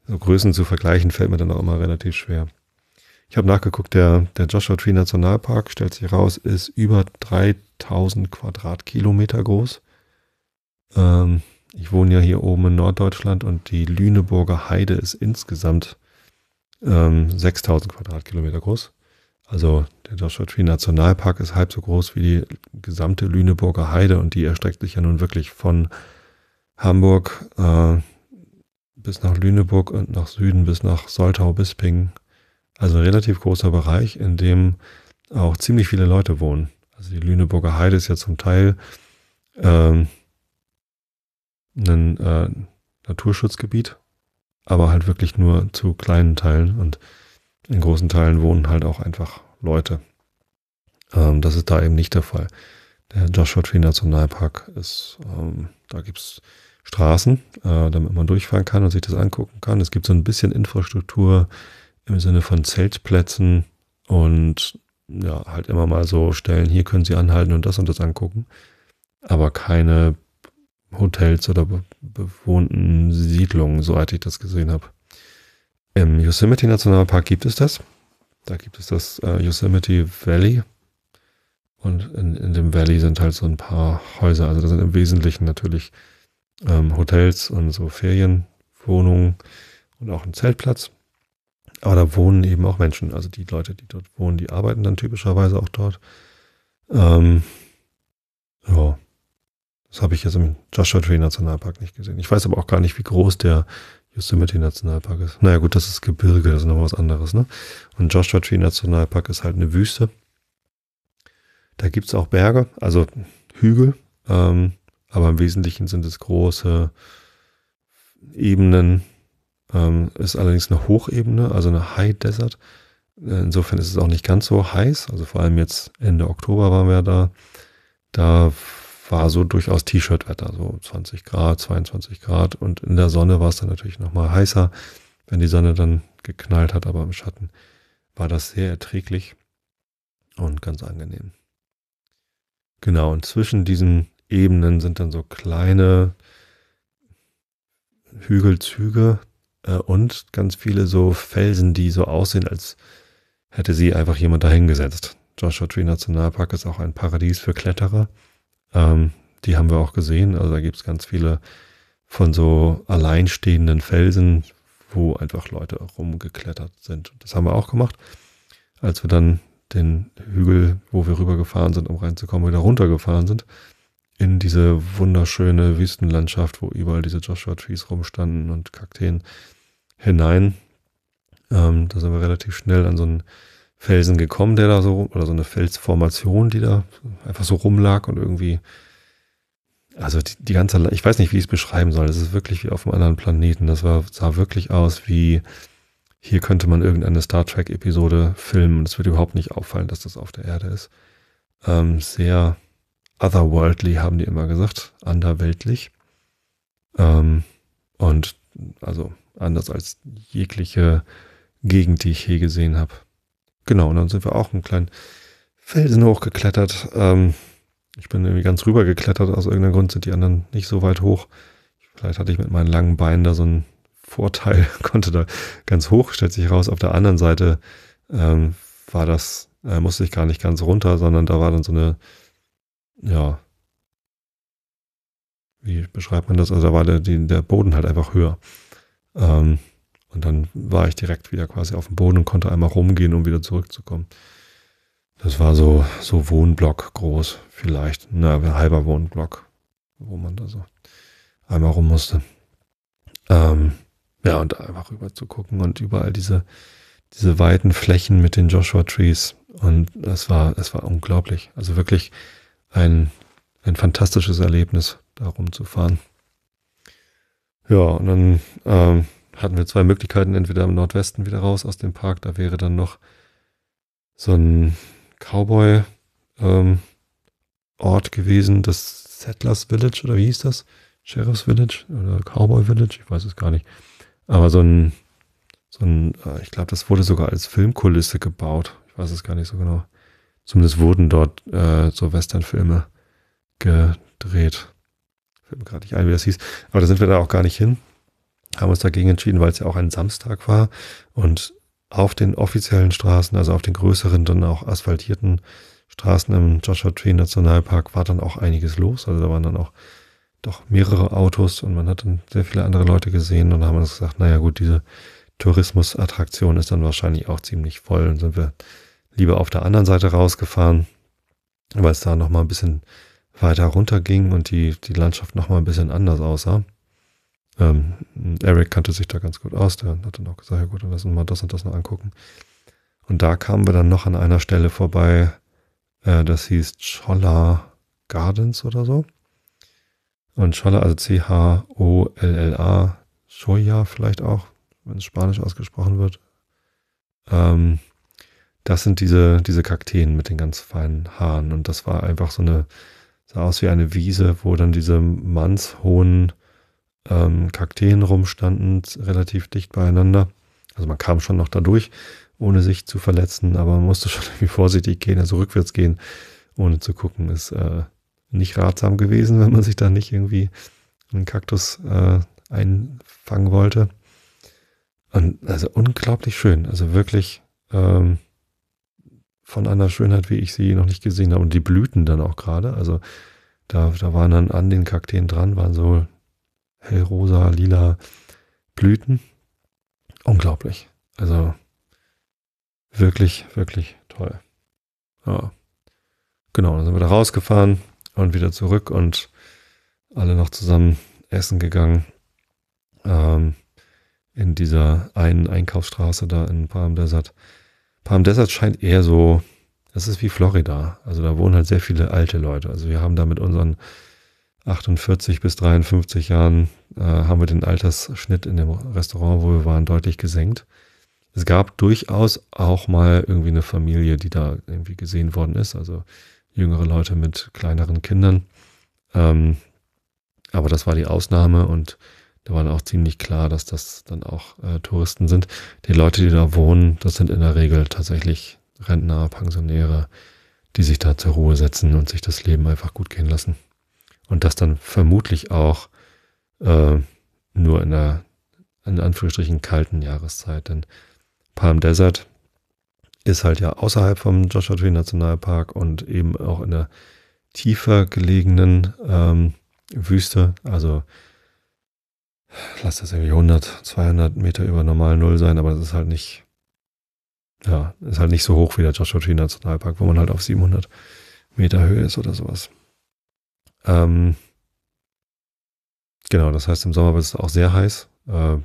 so Größen zu vergleichen fällt mir dann auch immer relativ schwer. Ich habe nachgeguckt, der, der Joshua Tree Nationalpark, stellt sich raus, ist über 3000 Quadratkilometer groß. Ähm, ich wohne ja hier oben in Norddeutschland und die Lüneburger Heide ist insgesamt ähm, 6000 Quadratkilometer groß. Also der Joshua Nationalpark ist halb so groß wie die gesamte Lüneburger Heide und die erstreckt sich ja nun wirklich von Hamburg äh, bis nach Lüneburg und nach Süden bis nach Soltau-Bisping. Also ein relativ großer Bereich, in dem auch ziemlich viele Leute wohnen. Also die Lüneburger Heide ist ja zum Teil ähm, ein äh, Naturschutzgebiet, aber halt wirklich nur zu kleinen Teilen und in großen Teilen wohnen halt auch einfach Leute. Ähm, das ist da eben nicht der Fall. Der Joshua Tree Nationalpark ist, ähm, da gibt es Straßen, äh, damit man durchfahren kann und sich das angucken kann. Es gibt so ein bisschen Infrastruktur im Sinne von Zeltplätzen und ja, halt immer mal so Stellen, hier können Sie anhalten und das und das angucken. Aber keine Hotels oder be bewohnten Siedlungen, soweit ich das gesehen habe. Im Yosemite Nationalpark gibt es das. Da gibt es das äh, Yosemite Valley. Und in, in dem Valley sind halt so ein paar Häuser. Also da sind im Wesentlichen natürlich ähm, Hotels und so Ferienwohnungen und auch ein Zeltplatz. Aber da wohnen eben auch Menschen. Also die Leute, die dort wohnen, die arbeiten dann typischerweise auch dort. Ähm, ja, das habe ich jetzt im Joshua Tree Nationalpark nicht gesehen. Ich weiß aber auch gar nicht, wie groß der Yosemite-Nationalpark ist. Naja gut, das ist Gebirge, das ist nochmal was anderes. Ne? Und Joshua Tree-Nationalpark ist halt eine Wüste. Da gibt es auch Berge, also Hügel, ähm, aber im Wesentlichen sind es große Ebenen. Ähm, ist allerdings eine Hochebene, also eine High Desert. Äh, insofern ist es auch nicht ganz so heiß. Also vor allem jetzt Ende Oktober waren wir da. Da war so durchaus T-Shirt-Wetter, so 20 Grad, 22 Grad. Und in der Sonne war es dann natürlich nochmal heißer, wenn die Sonne dann geknallt hat, aber im Schatten war das sehr erträglich und ganz angenehm. Genau, und zwischen diesen Ebenen sind dann so kleine Hügelzüge äh, und ganz viele so Felsen, die so aussehen, als hätte sie einfach jemand dahingesetzt. Joshua Tree Nationalpark ist auch ein Paradies für Kletterer. Ähm, die haben wir auch gesehen. Also da gibt es ganz viele von so alleinstehenden Felsen, wo einfach Leute rumgeklettert sind. Das haben wir auch gemacht, als wir dann den Hügel, wo wir rübergefahren sind, um reinzukommen, wieder runtergefahren sind. In diese wunderschöne Wüstenlandschaft, wo überall diese Joshua Trees rumstanden und Kakteen hinein. Ähm, da sind wir relativ schnell an so einen Felsen gekommen, der da so, oder so eine Felsformation, die da einfach so rumlag und irgendwie, also die, die ganze, ich weiß nicht, wie ich es beschreiben soll. das ist wirklich wie auf einem anderen Planeten. Das war, sah wirklich aus wie, hier könnte man irgendeine Star Trek-Episode filmen und es wird überhaupt nicht auffallen, dass das auf der Erde ist. Ähm, sehr otherworldly, haben die immer gesagt, anderweltlich. Ähm, und also anders als jegliche Gegend, die ich je gesehen habe. Genau, und dann sind wir auch einen kleinen Felsen hochgeklettert. Ähm, ich bin irgendwie ganz rüber geklettert. Aus irgendeinem Grund sind die anderen nicht so weit hoch. Vielleicht hatte ich mit meinen langen Beinen da so einen Vorteil, *laughs* konnte da ganz hoch, stellt sich raus. Auf der anderen Seite ähm, war das, äh, musste ich gar nicht ganz runter, sondern da war dann so eine, ja, wie beschreibt man das? Also da war der, der Boden halt einfach höher. Ähm, und dann war ich direkt wieder quasi auf dem Boden und konnte einmal rumgehen, um wieder zurückzukommen. Das war so, so Wohnblock groß, vielleicht, na, halber Wohnblock, wo man da so einmal rum musste. Ähm, ja, und einfach rüber zu gucken und überall diese, diese weiten Flächen mit den Joshua Trees. Und das war, es war unglaublich. Also wirklich ein, ein fantastisches Erlebnis, da rumzufahren. Ja, und dann ähm, hatten wir zwei Möglichkeiten, entweder im Nordwesten wieder raus aus dem Park, da wäre dann noch so ein Cowboy ähm, Ort gewesen, das Settlers Village oder wie hieß das? Sheriff's Village oder Cowboy Village, ich weiß es gar nicht. Aber so ein, so ein, äh, ich glaube, das wurde sogar als Filmkulisse gebaut. Ich weiß es gar nicht so genau. Zumindest wurden dort äh, so Westernfilme gedreht. Fällt mir gerade nicht ein, wie das hieß. Aber da sind wir da auch gar nicht hin haben uns dagegen entschieden, weil es ja auch ein Samstag war und auf den offiziellen Straßen, also auf den größeren, dann auch asphaltierten Straßen im Joshua Tree Nationalpark war dann auch einiges los. Also da waren dann auch doch mehrere Autos und man hat dann sehr viele andere Leute gesehen und haben uns gesagt, naja gut, diese Tourismusattraktion ist dann wahrscheinlich auch ziemlich voll und sind wir lieber auf der anderen Seite rausgefahren, weil es da nochmal ein bisschen weiter runter ging und die, die Landschaft nochmal ein bisschen anders aussah. Ähm, Eric kannte sich da ganz gut aus, der hat dann auch gesagt, ja gut, dann lass uns mal das und das noch angucken. Und da kamen wir dann noch an einer Stelle vorbei, äh, das hieß Cholla Gardens oder so. Und Cholla, also C-H-O-L-L-A, Scholla vielleicht auch, wenn es Spanisch ausgesprochen wird. Ähm, das sind diese, diese Kakteen mit den ganz feinen Haaren. Und das war einfach so eine, sah aus wie eine Wiese, wo dann diese mannshohen ähm, Kakteen rumstanden, relativ dicht beieinander. Also man kam schon noch dadurch, ohne sich zu verletzen, aber man musste *laughs* schon irgendwie vorsichtig gehen, also rückwärts gehen, ohne zu gucken, ist äh, nicht ratsam gewesen, *laughs* wenn man sich da nicht irgendwie einen Kaktus äh, einfangen wollte. Und also unglaublich schön, also wirklich ähm, von einer Schönheit, wie ich sie noch nicht gesehen habe. Und die blühten dann auch gerade, also da, da waren dann an den Kakteen dran, waren so hellrosa, lila Blüten. Unglaublich. Also wirklich, wirklich toll. Ja. Genau, dann sind wir da rausgefahren und wieder zurück und alle noch zusammen essen gegangen. Ähm, in dieser einen Einkaufsstraße da in Palm Desert. Palm Desert scheint eher so, es ist wie Florida. Also da wohnen halt sehr viele alte Leute. Also wir haben da mit unseren 48 bis 53 Jahren äh, haben wir den Altersschnitt in dem Restaurant, wo wir waren, deutlich gesenkt. Es gab durchaus auch mal irgendwie eine Familie, die da irgendwie gesehen worden ist, also jüngere Leute mit kleineren Kindern. Ähm, aber das war die Ausnahme und da war dann auch ziemlich klar, dass das dann auch äh, Touristen sind. Die Leute, die da wohnen, das sind in der Regel tatsächlich Rentner, Pensionäre, die sich da zur Ruhe setzen und sich das Leben einfach gut gehen lassen und das dann vermutlich auch äh, nur in einer, in Anführungsstrichen, kalten Jahreszeit. Denn Palm Desert ist halt ja außerhalb vom Joshua Tree Nationalpark und eben auch in der tiefer gelegenen ähm, Wüste, also lass das irgendwie 100, 200 Meter über normal Null sein, aber das ist halt nicht, ja, ist halt nicht so hoch wie der Joshua Tree Nationalpark, wo man halt auf 700 Meter Höhe ist oder sowas. Ähm, genau, das heißt, im Sommer wird es auch sehr heiß. Äh,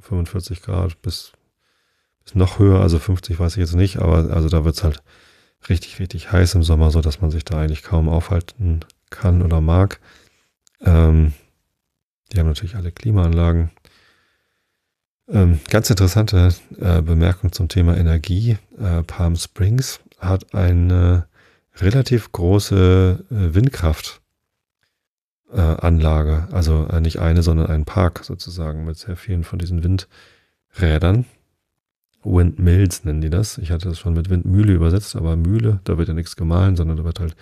45 Grad bis, bis noch höher, also 50 weiß ich jetzt nicht, aber also da wird es halt richtig, richtig heiß im Sommer, so dass man sich da eigentlich kaum aufhalten kann oder mag. Ähm, die haben natürlich alle Klimaanlagen. Ähm, ganz interessante äh, Bemerkung zum Thema Energie. Äh, Palm Springs hat eine relativ große äh, Windkraft äh, Anlage. Also äh, nicht eine, sondern ein Park sozusagen mit sehr vielen von diesen Windrädern. Windmills nennen die das. Ich hatte das schon mit Windmühle übersetzt, aber Mühle, da wird ja nichts gemahlen, sondern da wird halt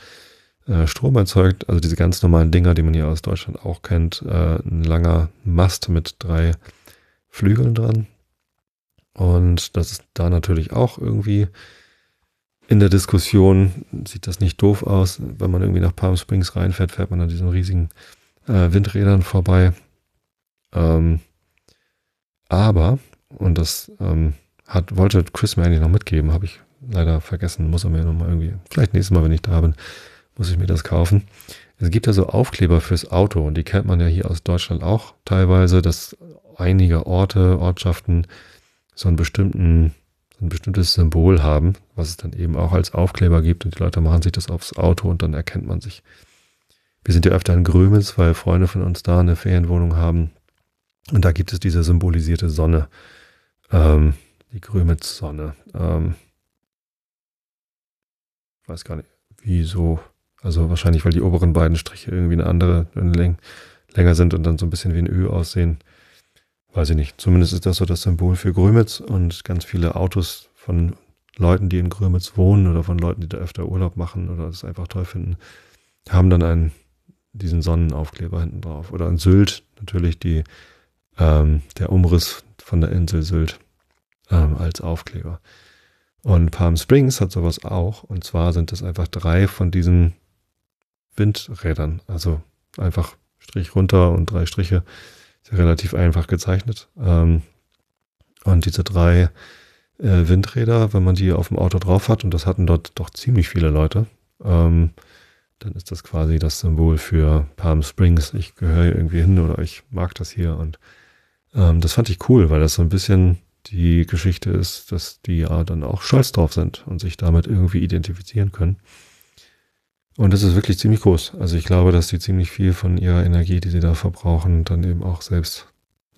äh, Strom erzeugt. Also diese ganz normalen Dinger, die man hier aus Deutschland auch kennt. ein langer Mast mit drei Flügeln dran. Und das ist da natürlich auch irgendwie in der Diskussion sieht das nicht doof aus. Wenn man irgendwie nach Palm Springs reinfährt, fährt man an diesen riesigen äh, Windrädern vorbei. Ähm, aber, und das ähm, hat, wollte Chris mir eigentlich noch mitgeben, habe ich leider vergessen, muss er mir nochmal irgendwie, vielleicht nächstes Mal, wenn ich da bin, muss ich mir das kaufen. Es gibt ja so Aufkleber fürs Auto und die kennt man ja hier aus Deutschland auch teilweise, dass einige Orte, Ortschaften so einen bestimmten ein bestimmtes Symbol haben, was es dann eben auch als Aufkleber gibt und die Leute machen sich das aufs Auto und dann erkennt man sich. Wir sind ja öfter in Grömitz, weil Freunde von uns da eine Ferienwohnung haben und da gibt es diese symbolisierte Sonne, ähm, die Grömitz-Sonne. Ähm, weiß gar nicht, wieso. Also wahrscheinlich, weil die oberen beiden Striche irgendwie eine andere, Länge länger sind und dann so ein bisschen wie ein Ö aussehen weiß ich nicht, zumindest ist das so das Symbol für Grömitz und ganz viele Autos von Leuten, die in Grömitz wohnen oder von Leuten, die da öfter Urlaub machen oder es einfach toll finden, haben dann einen, diesen Sonnenaufkleber hinten drauf. Oder in Sylt natürlich die, ähm, der Umriss von der Insel Sylt ähm, als Aufkleber. Und Palm Springs hat sowas auch. Und zwar sind das einfach drei von diesen Windrädern. Also einfach Strich runter und drei Striche relativ einfach gezeichnet. Ähm, und diese drei äh, Windräder, wenn man die auf dem Auto drauf hat, und das hatten dort doch ziemlich viele Leute, ähm, dann ist das quasi das Symbol für Palm Springs. Ich gehöre hier irgendwie hin oder ich mag das hier. Und ähm, das fand ich cool, weil das so ein bisschen die Geschichte ist, dass die ja dann auch stolz drauf sind und sich damit irgendwie identifizieren können. Und das ist wirklich ziemlich groß. Also ich glaube, dass sie ziemlich viel von ihrer Energie, die sie da verbrauchen, dann eben auch selbst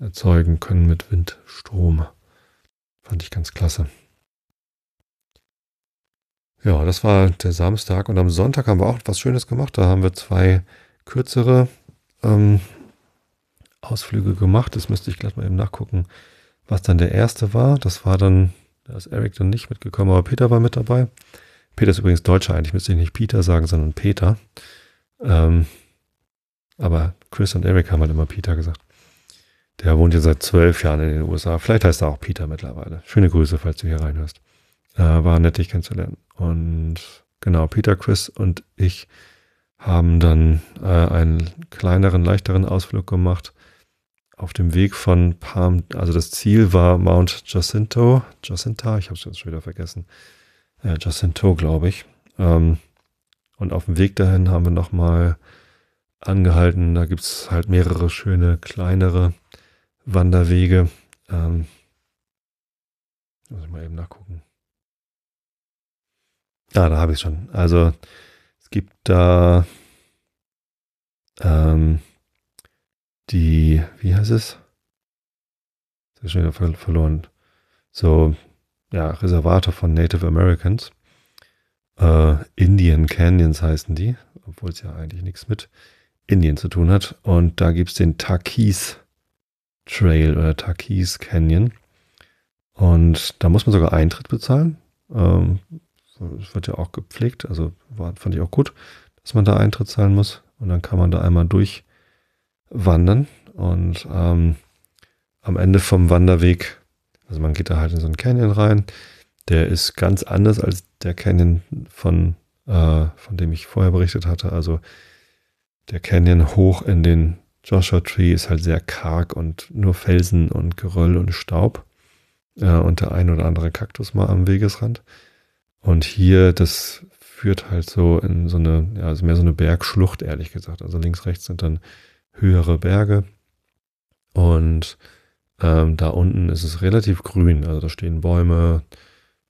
erzeugen können mit Windstrom. Fand ich ganz klasse. Ja, das war der Samstag. Und am Sonntag haben wir auch was Schönes gemacht. Da haben wir zwei kürzere ähm, Ausflüge gemacht. Das müsste ich gleich mal eben nachgucken, was dann der erste war. Das war dann, da ist Eric dann nicht mitgekommen, aber Peter war mit dabei. Peter ist übrigens Deutscher, eigentlich müsste ich nicht Peter sagen, sondern Peter. Ähm, aber Chris und Eric haben halt immer Peter gesagt. Der wohnt ja seit zwölf Jahren in den USA. Vielleicht heißt er auch Peter mittlerweile. Schöne Grüße, falls du hier reinhörst. Äh, war nett, dich kennenzulernen. Und genau, Peter, Chris und ich haben dann äh, einen kleineren, leichteren Ausflug gemacht auf dem Weg von Palm, also das Ziel war Mount Jacinto, Jacinta, ich habe es jetzt schon wieder vergessen, äh, Justin Toe, glaube ich. Ähm, und auf dem Weg dahin haben wir nochmal angehalten. Da gibt es halt mehrere schöne, kleinere Wanderwege. Ähm, muss ich mal eben nachgucken. Ah, da habe ich schon. Also es gibt da ähm, die, wie heißt es? Das ist schon wieder verloren. So ja, Reservate von Native Americans. Äh, Indian Canyons heißen die, obwohl es ja eigentlich nichts mit Indien zu tun hat. Und da gibt es den Takis Trail oder Takis Canyon. Und da muss man sogar Eintritt bezahlen. Ähm, das wird ja auch gepflegt, also war, fand ich auch gut, dass man da Eintritt zahlen muss. Und dann kann man da einmal durchwandern. Und ähm, am Ende vom Wanderweg also man geht da halt in so einen Canyon rein. Der ist ganz anders als der Canyon von, äh, von dem ich vorher berichtet hatte. Also der Canyon hoch in den Joshua Tree ist halt sehr karg und nur Felsen und Geröll und Staub. Äh, und der ein oder andere Kaktus mal am Wegesrand. Und hier, das führt halt so in so eine, ja, also mehr so eine Bergschlucht, ehrlich gesagt. Also links, rechts sind dann höhere Berge. Und ähm, da unten ist es relativ grün, also da stehen Bäume,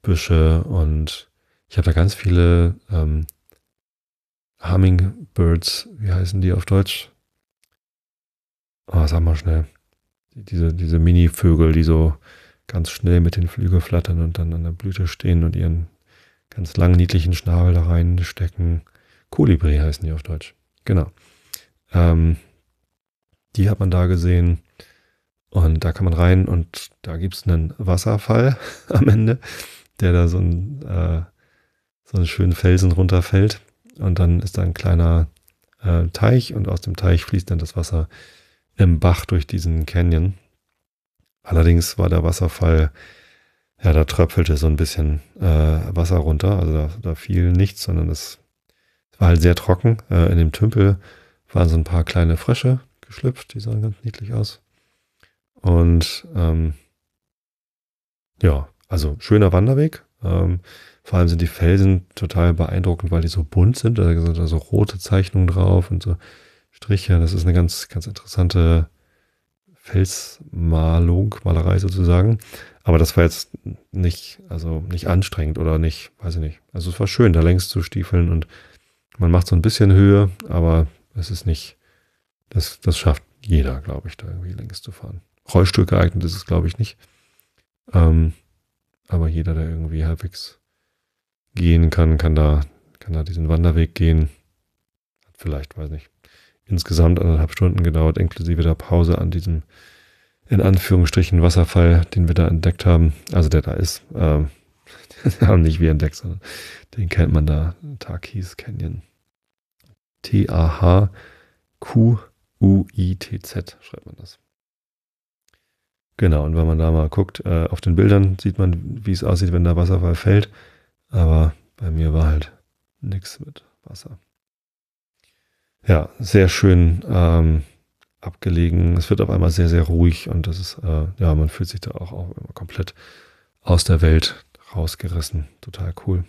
Büsche und ich habe da ganz viele ähm, Hummingbirds, wie heißen die auf Deutsch? oh, sag mal schnell. Diese, diese Mini-Vögel, die so ganz schnell mit den Flügeln flattern und dann an der Blüte stehen und ihren ganz langen, niedlichen Schnabel da reinstecken. Kolibri heißen die auf Deutsch. Genau. Ähm, die hat man da gesehen. Und da kann man rein und da gibt es einen Wasserfall *laughs* am Ende, der da so, ein, äh, so einen schönen Felsen runterfällt. Und dann ist da ein kleiner äh, Teich und aus dem Teich fließt dann das Wasser im Bach durch diesen Canyon. Allerdings war der Wasserfall, ja, da tröpfelte so ein bisschen äh, Wasser runter. Also da, da fiel nichts, sondern es war halt sehr trocken. Äh, in dem Tümpel waren so ein paar kleine Frösche geschlüpft, die sahen ganz niedlich aus und ähm, ja, also schöner Wanderweg. Ähm, vor allem sind die Felsen total beeindruckend, weil die so bunt sind. Also da sind also rote Zeichnungen drauf und so Striche. Das ist eine ganz, ganz interessante Felsmalung, Malerei sozusagen. Aber das war jetzt nicht, also nicht anstrengend oder nicht, weiß ich nicht. Also es war schön, da längs zu stiefeln und man macht so ein bisschen Höhe, aber es ist nicht, das, das schafft jeder, glaube ich, da irgendwie längs zu fahren. Rollstuhl geeignet ist es, glaube ich, nicht. Ähm, aber jeder, der irgendwie halbwegs gehen kann, kann da, kann da diesen Wanderweg gehen. Hat vielleicht, weiß nicht, insgesamt anderthalb Stunden gedauert, inklusive der Pause an diesem, in Anführungsstrichen, Wasserfall, den wir da entdeckt haben. Also der da ist. Ähm, *laughs* haben nicht wir entdeckt, sondern den kennt man da. Takis Canyon. T-A-H-Q-U-I-T-Z schreibt man das. Genau, und wenn man da mal guckt, äh, auf den Bildern sieht man, wie es aussieht, wenn der Wasserfall fällt. Aber bei mir war halt nichts mit Wasser. Ja, sehr schön ähm, abgelegen. Es wird auf einmal sehr, sehr ruhig und das ist, äh, ja, man fühlt sich da auch, auch komplett aus der Welt rausgerissen. Total cool.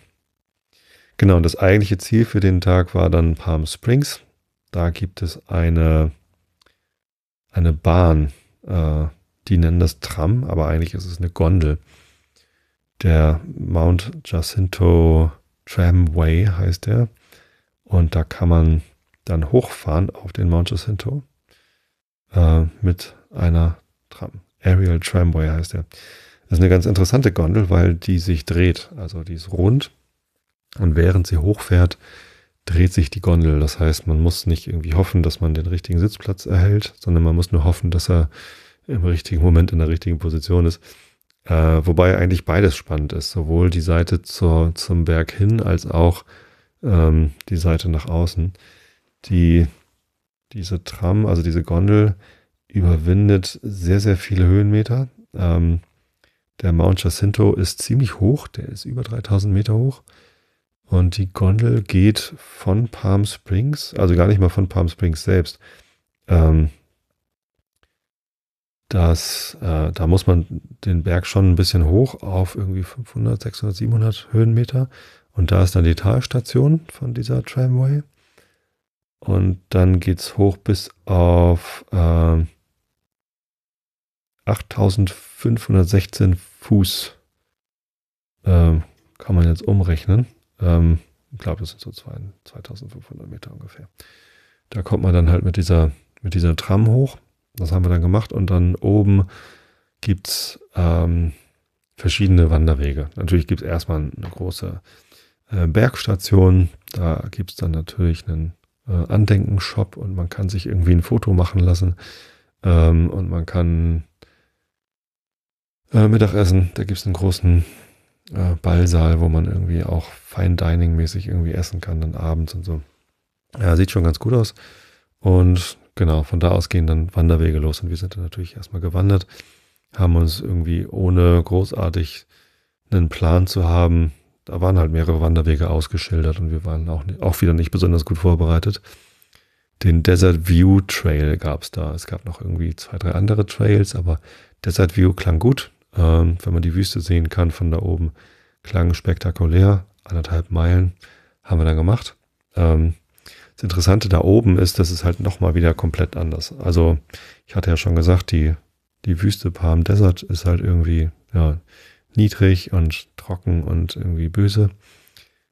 Genau, und das eigentliche Ziel für den Tag war dann Palm Springs. Da gibt es eine, eine Bahn. Äh, die nennen das Tram, aber eigentlich ist es eine Gondel. Der Mount Jacinto Tramway heißt er. Und da kann man dann hochfahren auf den Mount Jacinto äh, mit einer Tram. Aerial Tramway heißt er. Das ist eine ganz interessante Gondel, weil die sich dreht. Also die ist rund und während sie hochfährt, dreht sich die Gondel. Das heißt, man muss nicht irgendwie hoffen, dass man den richtigen Sitzplatz erhält, sondern man muss nur hoffen, dass er im richtigen Moment in der richtigen Position ist. Äh, wobei eigentlich beides spannend ist, sowohl die Seite zur, zum Berg hin als auch ähm, die Seite nach außen. Die, diese Tram, also diese Gondel, überwindet sehr, sehr viele Höhenmeter. Ähm, der Mount Jacinto ist ziemlich hoch, der ist über 3000 Meter hoch. Und die Gondel geht von Palm Springs, also gar nicht mal von Palm Springs selbst, ähm, dass äh, da muss man den Berg schon ein bisschen hoch auf irgendwie 500, 600, 700 Höhenmeter. Und da ist dann die Talstation von dieser Tramway. Und dann geht es hoch bis auf äh, 8516 Fuß. Ähm, kann man jetzt umrechnen. Ähm, ich glaube, das sind so 2500 Meter ungefähr. Da kommt man dann halt mit dieser, mit dieser Tram hoch. Das haben wir dann gemacht und dann oben gibt es ähm, verschiedene Wanderwege. Natürlich gibt es erstmal eine große äh, Bergstation. Da gibt es dann natürlich einen äh, Andenkenshop und man kann sich irgendwie ein Foto machen lassen ähm, und man kann äh, Mittagessen. Da gibt es einen großen äh, Ballsaal, wo man irgendwie auch fein Dining mäßig irgendwie essen kann dann abends und so. Ja, sieht schon ganz gut aus. Und Genau, von da aus gehen dann Wanderwege los und wir sind dann natürlich erstmal gewandert, haben uns irgendwie ohne großartig einen Plan zu haben, da waren halt mehrere Wanderwege ausgeschildert und wir waren auch, auch wieder nicht besonders gut vorbereitet. Den Desert View Trail gab es da. Es gab noch irgendwie zwei, drei andere Trails, aber Desert View klang gut. Ähm, wenn man die Wüste sehen kann von da oben, klang spektakulär. Anderthalb Meilen haben wir dann gemacht. Ähm, das Interessante da oben ist, dass es halt nochmal wieder komplett anders. Also ich hatte ja schon gesagt, die, die Wüste Palm Desert ist halt irgendwie ja, niedrig und trocken und irgendwie böse.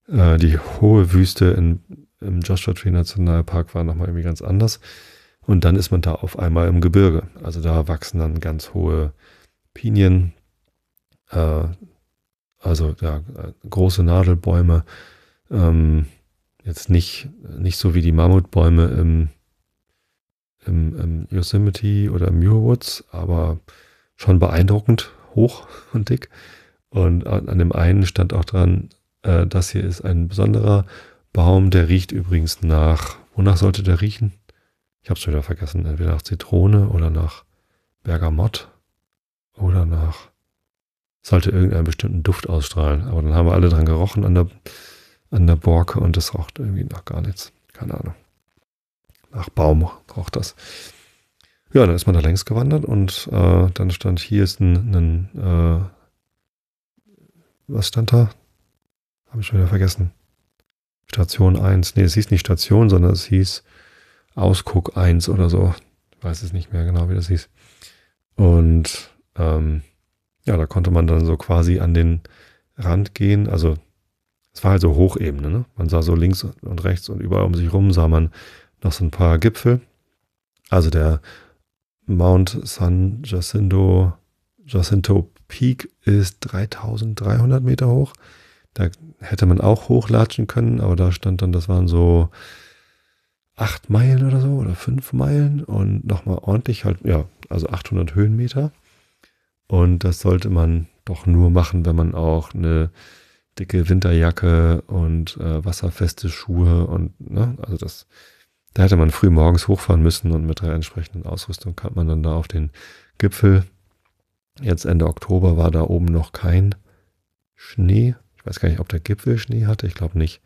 Äh, die hohe Wüste in, im Joshua Tree Nationalpark war nochmal irgendwie ganz anders. Und dann ist man da auf einmal im Gebirge. Also da wachsen dann ganz hohe Pinien, äh, also ja, äh, große Nadelbäume. Ähm, Jetzt nicht, nicht so wie die Mammutbäume im, im, im Yosemite oder im Muirwoods, aber schon beeindruckend hoch *laughs* und dick. Und an, an dem einen stand auch dran, äh, das hier ist ein besonderer Baum, der riecht übrigens nach, wonach sollte der riechen? Ich habe es wieder vergessen, entweder nach Zitrone oder nach Bergamott oder nach sollte irgendeinen bestimmten Duft ausstrahlen. Aber dann haben wir alle dran gerochen an der an der Borke und das raucht irgendwie nach gar nichts. Keine Ahnung. Nach Baum raucht das. Ja, dann ist man da längs gewandert und äh, dann stand hier ist ein, ein äh, was stand da? Habe ich schon wieder vergessen. Station 1. Nee, es hieß nicht Station, sondern es hieß Ausguck 1 oder so. Ich weiß es nicht mehr genau, wie das hieß. Und ähm, ja, da konnte man dann so quasi an den Rand gehen. Also es war halt so Hochebene. Ne? Man sah so links und rechts und überall um sich rum sah man noch so ein paar Gipfel. Also der Mount San Jacinto, Jacinto Peak ist 3300 Meter hoch. Da hätte man auch hochlatschen können, aber da stand dann, das waren so acht Meilen oder so oder fünf Meilen und nochmal ordentlich halt, ja, also 800 Höhenmeter. Und das sollte man doch nur machen, wenn man auch eine dicke Winterjacke und äh, wasserfeste Schuhe und ne, also das, da hätte man früh morgens hochfahren müssen und mit der entsprechenden Ausrüstung kam man dann da auf den Gipfel. Jetzt Ende Oktober war da oben noch kein Schnee. Ich weiß gar nicht, ob der Gipfel Schnee hatte, ich glaube nicht.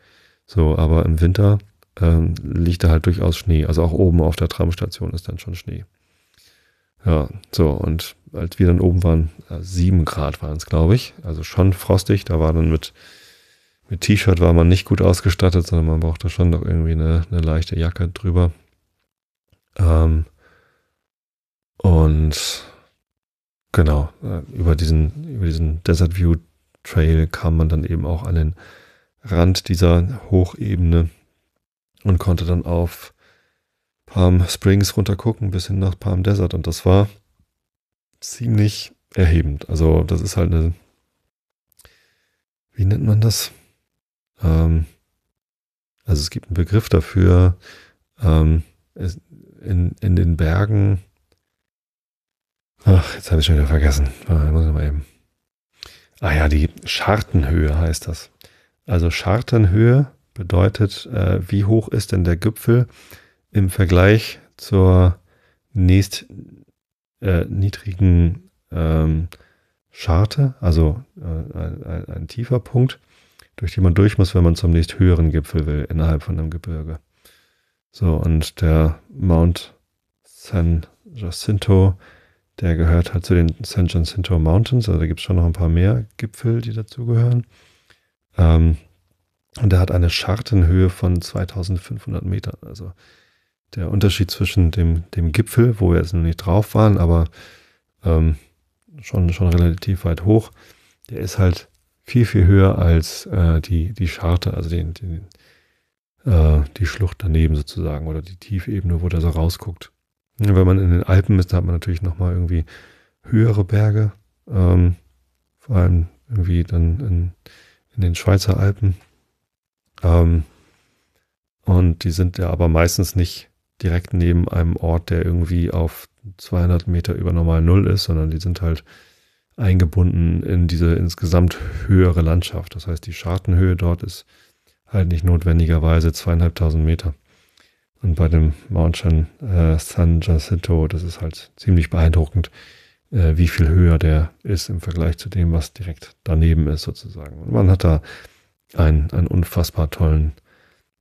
So, aber im Winter ähm, liegt da halt durchaus Schnee. Also auch oben auf der Tramstation ist dann schon Schnee. Ja, so, und als wir dann oben waren, äh, sieben Grad waren es, glaube ich. Also schon frostig. Da war dann mit, mit T-Shirt war man nicht gut ausgestattet, sondern man brauchte schon noch irgendwie eine, eine leichte Jacke drüber. Ähm, und genau, äh, über diesen, über diesen Desert View Trail kam man dann eben auch an den Rand dieser Hochebene und konnte dann auf Palm Springs runter gucken, bis hin nach Palm Desert. Und das war ziemlich erhebend. Also das ist halt eine, wie nennt man das? Ähm, also es gibt einen Begriff dafür, ähm, in, in den Bergen. Ach, jetzt habe ich schon wieder vergessen. Ah, muss ich mal eben. Ah ja, die Schartenhöhe heißt das. Also Schartenhöhe bedeutet, äh, wie hoch ist denn der Gipfel, im Vergleich zur nächst äh, niedrigen ähm, Scharte, also äh, ein, ein, ein, tiefer Punkt, durch den man durch muss, wenn man zum nächst höheren Gipfel will, innerhalb von einem Gebirge. So, und der Mount San Jacinto, der gehört halt zu den San Jacinto Mountains, also da gibt es schon noch ein paar mehr Gipfel, die dazugehören. Ähm, und der hat eine Schartenhöhe von 2500 Metern, also der Unterschied zwischen dem, dem Gipfel, wo wir jetzt noch nicht drauf waren, aber ähm, schon, schon relativ weit hoch, der ist halt viel, viel höher als äh, die, die Scharte, also den, den, äh, die Schlucht daneben sozusagen oder die Tiefebene, wo der so rausguckt. Und wenn man in den Alpen ist, da hat man natürlich nochmal irgendwie höhere Berge, ähm, vor allem irgendwie dann in, in den Schweizer Alpen. Ähm, und die sind ja aber meistens nicht direkt neben einem Ort, der irgendwie auf 200 Meter über normal Null ist, sondern die sind halt eingebunden in diese insgesamt höhere Landschaft. Das heißt, die Schartenhöhe dort ist halt nicht notwendigerweise zweieinhalbtausend Meter. Und bei dem Mountain äh, San Jacinto, das ist halt ziemlich beeindruckend, äh, wie viel höher der ist im Vergleich zu dem, was direkt daneben ist sozusagen. Und man hat da einen, einen unfassbar tollen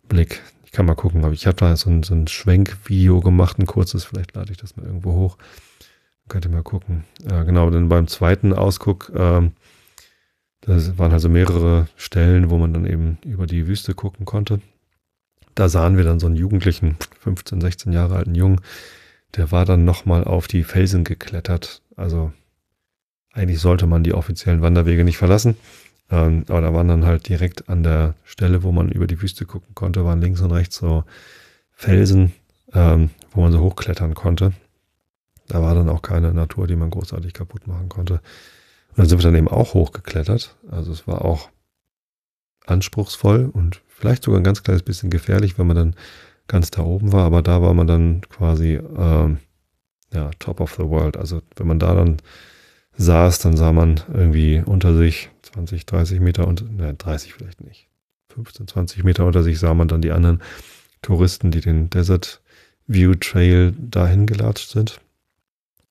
Blick ich kann mal gucken, aber ich habe da so ein, so ein Schwenkvideo gemacht, ein kurzes, vielleicht lade ich das mal irgendwo hoch. Könnt ihr mal gucken. Äh, genau, dann beim zweiten Ausguck, ähm, das waren also mehrere Stellen, wo man dann eben über die Wüste gucken konnte. Da sahen wir dann so einen Jugendlichen, 15, 16 Jahre alten Jungen, der war dann nochmal auf die Felsen geklettert. Also eigentlich sollte man die offiziellen Wanderwege nicht verlassen, ähm, aber da waren dann halt direkt an der Stelle, wo man über die Wüste gucken konnte, waren links und rechts so Felsen, ähm, wo man so hochklettern konnte. Da war dann auch keine Natur, die man großartig kaputt machen konnte. Und dann sind wir dann eben auch hochgeklettert. Also es war auch anspruchsvoll und vielleicht sogar ein ganz kleines bisschen gefährlich, wenn man dann ganz da oben war. Aber da war man dann quasi ähm, ja, top of the world. Also wenn man da dann saß, dann sah man irgendwie unter sich 20, 30 Meter und, nein, 30 vielleicht nicht, 15, 20 Meter unter sich sah man dann die anderen Touristen, die den Desert View Trail dahin gelatscht sind.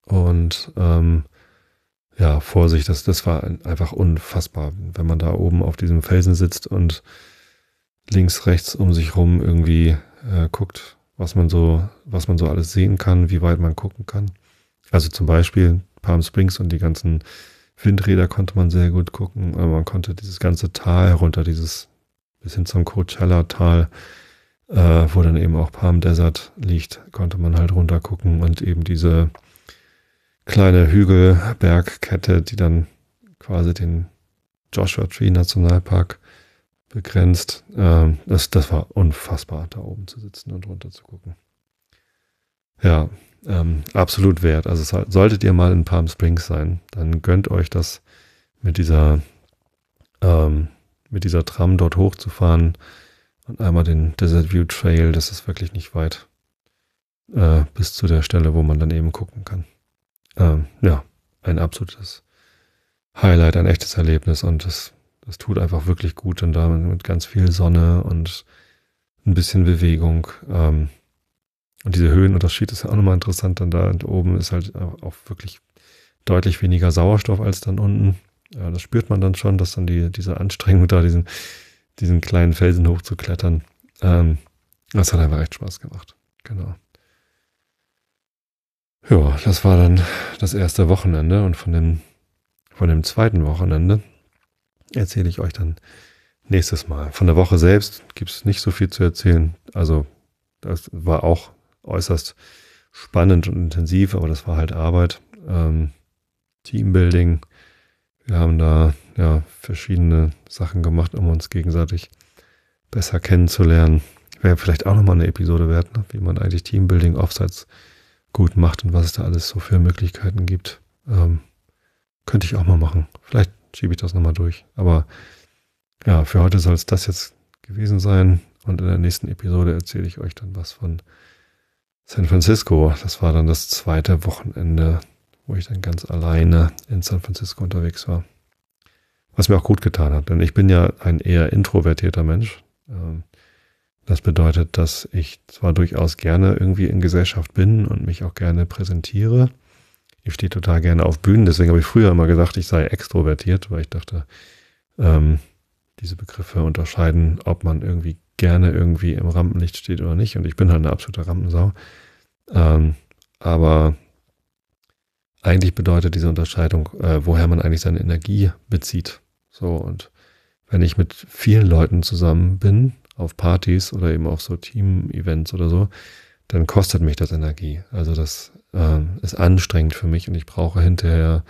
Und ähm, ja, Vorsicht, das, das war einfach unfassbar, wenn man da oben auf diesem Felsen sitzt und links, rechts um sich rum irgendwie äh, guckt, was man so, was man so alles sehen kann, wie weit man gucken kann. Also zum Beispiel Palm Springs und die ganzen Windräder konnte man sehr gut gucken. Äh, man konnte dieses ganze Tal herunter, dieses bis hin zum Coachella-Tal, äh, wo dann eben auch Palm Desert liegt, konnte man halt runter gucken und eben diese kleine Hügelbergkette, die dann quasi den Joshua Tree Nationalpark begrenzt. Ähm, das, das war unfassbar, da oben zu sitzen und runter zu gucken. Ja, ähm, absolut wert. Also solltet ihr mal in Palm Springs sein, dann gönnt euch das mit dieser, ähm, mit dieser Tram dort hochzufahren und einmal den Desert View Trail. Das ist wirklich nicht weit äh, bis zu der Stelle, wo man dann eben gucken kann. Ähm, ja, ein absolutes Highlight, ein echtes Erlebnis und das, das tut einfach wirklich gut und da mit ganz viel Sonne und ein bisschen Bewegung. Ähm, und dieser Höhenunterschied ist ja auch nochmal interessant, Dann da oben ist halt auch wirklich deutlich weniger Sauerstoff als dann unten. Ja, das spürt man dann schon, dass dann die, diese Anstrengung da, diesen, diesen kleinen Felsen hochzuklettern, ähm, das hat einfach echt Spaß gemacht. Genau. Ja, das war dann das erste Wochenende und von dem, von dem zweiten Wochenende erzähle ich euch dann nächstes Mal. Von der Woche selbst gibt es nicht so viel zu erzählen. Also das war auch äußerst spannend und intensiv, aber das war halt Arbeit. Ähm, Teambuilding. Wir haben da ja verschiedene Sachen gemacht, um uns gegenseitig besser kennenzulernen. Wäre vielleicht auch nochmal eine Episode wert, ne? wie man eigentlich Teambuilding Offsites gut macht und was es da alles so für Möglichkeiten gibt. Ähm, könnte ich auch mal machen. Vielleicht schiebe ich das nochmal durch. Aber ja, für heute soll es das jetzt gewesen sein. Und in der nächsten Episode erzähle ich euch dann was von San Francisco. Das war dann das zweite Wochenende, wo ich dann ganz alleine in San Francisco unterwegs war. Was mir auch gut getan hat, denn ich bin ja ein eher introvertierter Mensch. Ähm, das bedeutet, dass ich zwar durchaus gerne irgendwie in Gesellschaft bin und mich auch gerne präsentiere. Ich stehe total gerne auf Bühnen, deswegen habe ich früher immer gesagt, ich sei extrovertiert, weil ich dachte, ähm, diese Begriffe unterscheiden, ob man irgendwie gerne irgendwie im Rampenlicht steht oder nicht. Und ich bin halt eine absolute Rampensau. Ähm, aber eigentlich bedeutet diese Unterscheidung, äh, woher man eigentlich seine Energie bezieht. So, und wenn ich mit vielen Leuten zusammen bin, auf Partys oder eben auch so Team-Events oder so, dann kostet mich das Energie. Also das äh, ist anstrengend für mich und ich brauche hinterher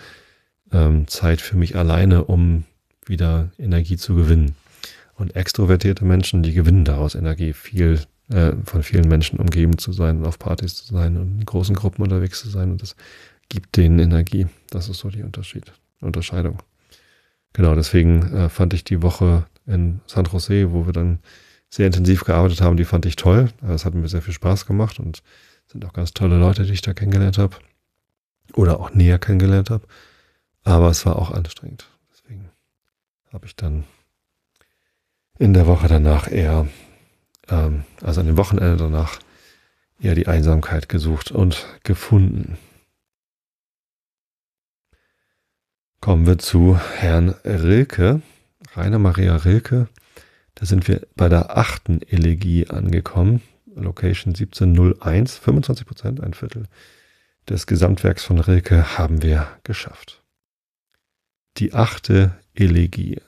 ähm, Zeit für mich alleine, um wieder Energie zu gewinnen. Und extrovertierte Menschen, die gewinnen daraus Energie, viel äh, von vielen Menschen umgeben zu sein und auf Partys zu sein und in großen Gruppen unterwegs zu sein. Und das gibt denen Energie. Das ist so die Unterschied, Unterscheidung. Genau, deswegen äh, fand ich die Woche in San Jose, wo wir dann sehr intensiv gearbeitet haben, die fand ich toll. Also es hat mir sehr viel Spaß gemacht und sind auch ganz tolle Leute, die ich da kennengelernt habe. Oder auch näher kennengelernt habe. Aber es war auch anstrengend. Deswegen habe ich dann in der Woche danach eher, ähm, also an dem Wochenende danach, eher die Einsamkeit gesucht und gefunden. Kommen wir zu Herrn Rilke, Rainer Maria Rilke. Da sind wir bei der achten Elegie angekommen. Location 1701, 25 Prozent, ein Viertel des Gesamtwerks von Rilke haben wir geschafft. Die achte Elegie.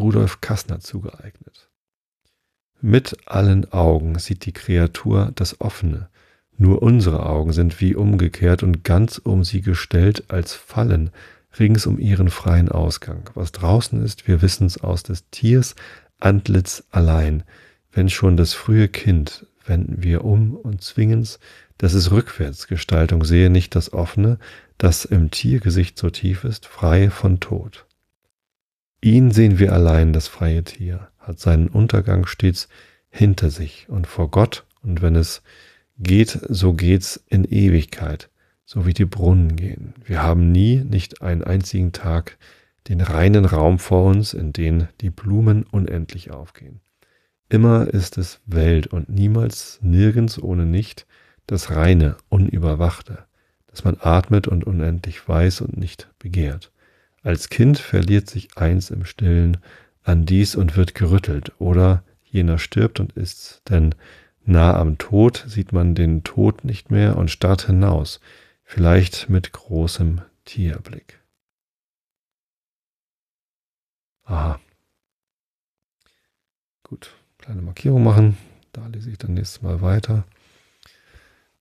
Rudolf Kassner zugeeignet. Mit allen Augen sieht die Kreatur das Offene, nur unsere Augen sind wie umgekehrt und ganz um sie gestellt als Fallen rings um ihren freien Ausgang. Was draußen ist, wir wissen's aus des Tiers Antlitz allein, wenn schon das frühe Kind wenden wir um und zwingen's, dass es Rückwärtsgestaltung sehe, nicht das Offene, das im Tiergesicht so tief ist, frei von Tod. Ihn sehen wir allein, das freie Tier, hat seinen Untergang stets hinter sich und vor Gott, und wenn es geht, so geht's in Ewigkeit, so wie die Brunnen gehen. Wir haben nie, nicht einen einzigen Tag, den reinen Raum vor uns, in den die Blumen unendlich aufgehen. Immer ist es Welt und niemals nirgends ohne nicht das reine, unüberwachte, das man atmet und unendlich weiß und nicht begehrt. Als Kind verliert sich eins im Stillen an dies und wird gerüttelt oder jener stirbt und ist's, denn nah am Tod sieht man den Tod nicht mehr und starrt hinaus, vielleicht mit großem Tierblick. Aha. Gut, kleine Markierung machen. Da lese ich dann nächstes Mal weiter.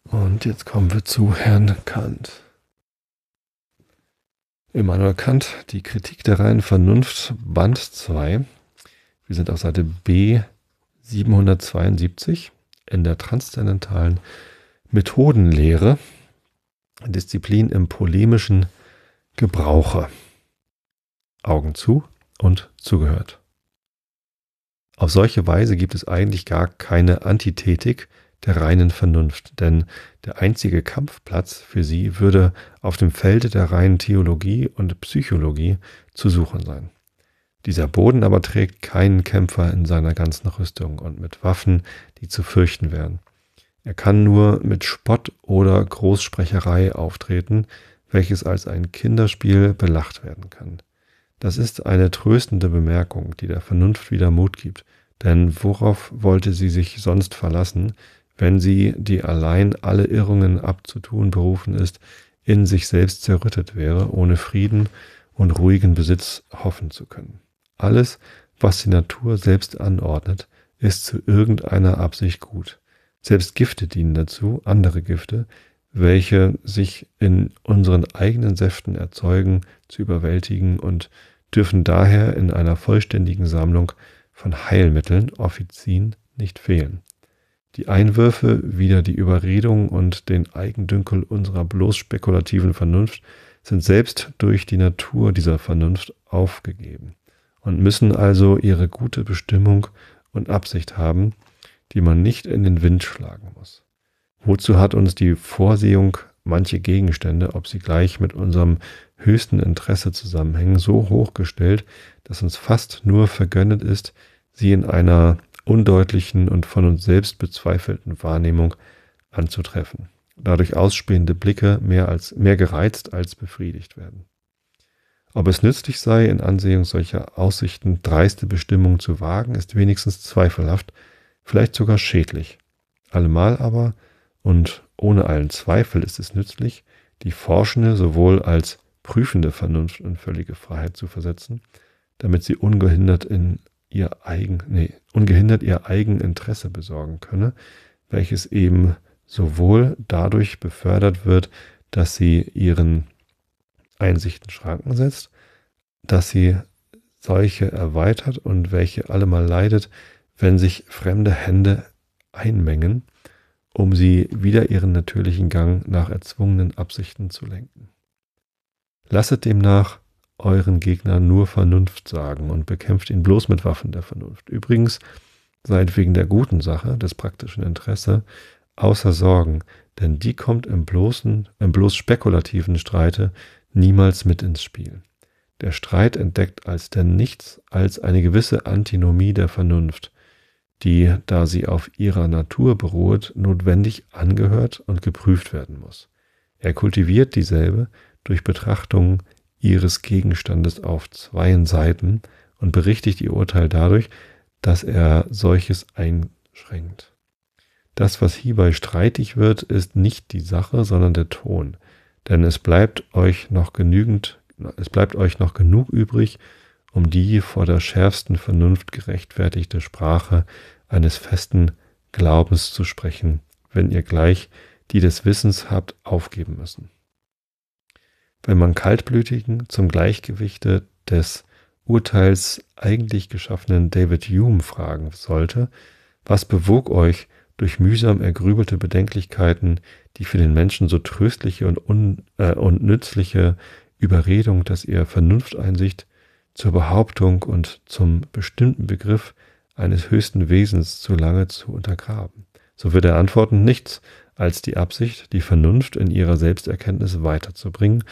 Und jetzt kommen wir zu Herrn Kant. Immanuel Kant, die Kritik der reinen Vernunft, Band 2. Wir sind auf Seite B 772 in der transzendentalen Methodenlehre, Disziplin im polemischen Gebrauche. Augen zu und zugehört. Auf solche Weise gibt es eigentlich gar keine Antithetik der reinen Vernunft, denn der einzige Kampfplatz für sie würde auf dem Felde der reinen Theologie und Psychologie zu suchen sein. Dieser Boden aber trägt keinen Kämpfer in seiner ganzen Rüstung und mit Waffen, die zu fürchten wären. Er kann nur mit Spott oder Großsprecherei auftreten, welches als ein Kinderspiel belacht werden kann. Das ist eine tröstende Bemerkung, die der Vernunft wieder Mut gibt, denn worauf wollte sie sich sonst verlassen, wenn sie, die allein alle Irrungen abzutun berufen ist, in sich selbst zerrüttet wäre, ohne Frieden und ruhigen Besitz hoffen zu können. Alles, was die Natur selbst anordnet, ist zu irgendeiner Absicht gut. Selbst Gifte dienen dazu, andere Gifte, welche sich in unseren eigenen Säften erzeugen, zu überwältigen und dürfen daher in einer vollständigen Sammlung von Heilmitteln, Offizien, nicht fehlen. Die Einwürfe wieder die Überredung und den Eigendünkel unserer bloß spekulativen Vernunft sind selbst durch die Natur dieser Vernunft aufgegeben und müssen also ihre gute Bestimmung und Absicht haben, die man nicht in den Wind schlagen muss. Wozu hat uns die Vorsehung, manche Gegenstände, ob sie gleich mit unserem höchsten Interesse zusammenhängen, so hochgestellt, dass uns fast nur vergönnet ist, sie in einer undeutlichen und von uns selbst bezweifelten Wahrnehmung anzutreffen. Dadurch ausspähende Blicke mehr, als, mehr gereizt als befriedigt werden. Ob es nützlich sei, in Ansehung solcher Aussichten dreiste Bestimmungen zu wagen, ist wenigstens zweifelhaft, vielleicht sogar schädlich. Allemal aber und ohne allen Zweifel ist es nützlich, die forschende sowohl als prüfende Vernunft in völlige Freiheit zu versetzen, damit sie ungehindert in ihr eigen, nee, ungehindert ihr eigen Interesse besorgen könne, welches eben sowohl dadurch befördert wird, dass sie ihren Einsichten Schranken setzt, dass sie solche erweitert und welche allemal leidet, wenn sich fremde Hände einmengen, um sie wieder ihren natürlichen Gang nach erzwungenen Absichten zu lenken. Lasset demnach euren Gegner nur Vernunft sagen und bekämpft ihn bloß mit Waffen der Vernunft. Übrigens, seid wegen der guten Sache, des praktischen Interesse, außer Sorgen, denn die kommt im bloßen, im bloß spekulativen Streite niemals mit ins Spiel. Der Streit entdeckt als denn nichts als eine gewisse Antinomie der Vernunft, die, da sie auf ihrer Natur beruht, notwendig angehört und geprüft werden muss. Er kultiviert dieselbe durch Betrachtung ihres Gegenstandes auf zweien Seiten und berichtigt ihr Urteil dadurch, dass er solches einschränkt. Das, was hierbei streitig wird, ist nicht die Sache, sondern der Ton. Denn es bleibt euch noch genügend, es bleibt euch noch genug übrig, um die vor der schärfsten Vernunft gerechtfertigte Sprache eines festen Glaubens zu sprechen, wenn ihr gleich die des Wissens habt aufgeben müssen wenn man Kaltblütigen zum Gleichgewichte des Urteils eigentlich geschaffenen David Hume fragen sollte, was bewog euch, durch mühsam ergrübelte Bedenklichkeiten die für den Menschen so tröstliche und, un, äh, und nützliche Überredung, dass ihr Vernunfteinsicht zur Behauptung und zum bestimmten Begriff eines höchsten Wesens zu lange zu untergraben. So wird er antworten, nichts, als die Absicht, die Vernunft in ihrer Selbsterkenntnis weiterzubringen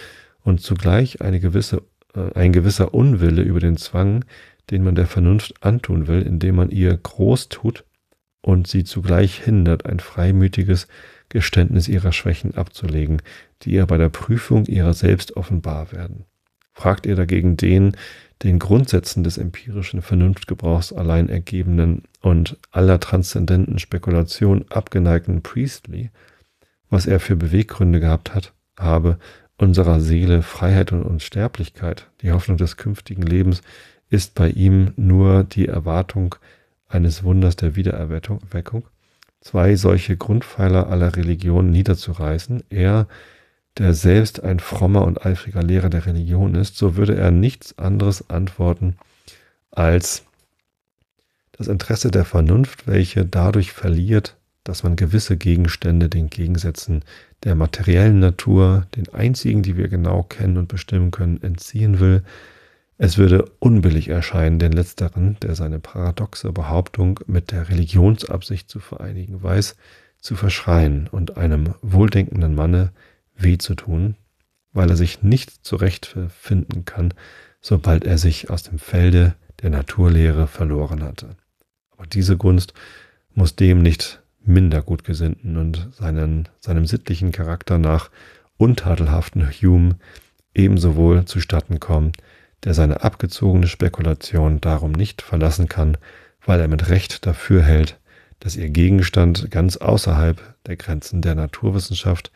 und zugleich eine gewisse, äh, ein gewisser Unwille über den Zwang, den man der Vernunft antun will, indem man ihr groß tut und sie zugleich hindert, ein freimütiges Geständnis ihrer Schwächen abzulegen, die ihr bei der Prüfung ihrer selbst offenbar werden. Fragt ihr dagegen den, den Grundsätzen des empirischen Vernunftgebrauchs allein ergebenen und aller transzendenten Spekulation abgeneigten Priestley, was er für Beweggründe gehabt hat, habe, unserer Seele Freiheit und Unsterblichkeit, die Hoffnung des künftigen Lebens, ist bei ihm nur die Erwartung eines Wunders der Wiedererweckung. Zwei solche Grundpfeiler aller Religionen niederzureißen, er, der selbst ein frommer und eifriger Lehrer der Religion ist, so würde er nichts anderes antworten als das Interesse der Vernunft, welche dadurch verliert, dass man gewisse Gegenstände den Gegensätzen der materiellen Natur, den einzigen, die wir genau kennen und bestimmen können, entziehen will. Es würde unbillig erscheinen, den letzteren, der seine paradoxe Behauptung mit der Religionsabsicht zu vereinigen weiß, zu verschreien und einem wohldenkenden Manne weh zu tun, weil er sich nicht zurechtfinden kann, sobald er sich aus dem Felde der Naturlehre verloren hatte. Aber diese Gunst muss dem nicht minder gut gesinnten und seinen, seinem sittlichen Charakter nach untadelhaften Hume ebenso wohl zustatten kommen, der seine abgezogene Spekulation darum nicht verlassen kann, weil er mit Recht dafür hält, dass ihr Gegenstand ganz außerhalb der Grenzen der Naturwissenschaft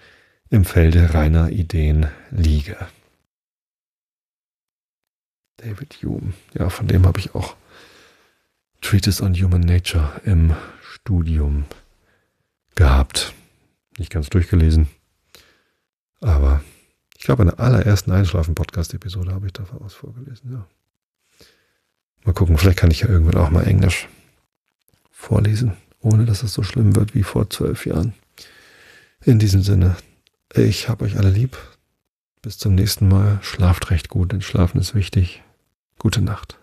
im Felde reiner Ideen liege. David Hume, ja, von dem habe ich auch Treatise on Human Nature im Studium gehabt. Nicht ganz durchgelesen, aber ich glaube, in der allerersten Einschlafen-Podcast-Episode habe ich davon aus vorgelesen. Ja. Mal gucken, vielleicht kann ich ja irgendwann auch mal Englisch vorlesen, ohne dass es so schlimm wird wie vor zwölf Jahren. In diesem Sinne, ich habe euch alle lieb. Bis zum nächsten Mal. Schlaft recht gut, denn Schlafen ist wichtig. Gute Nacht.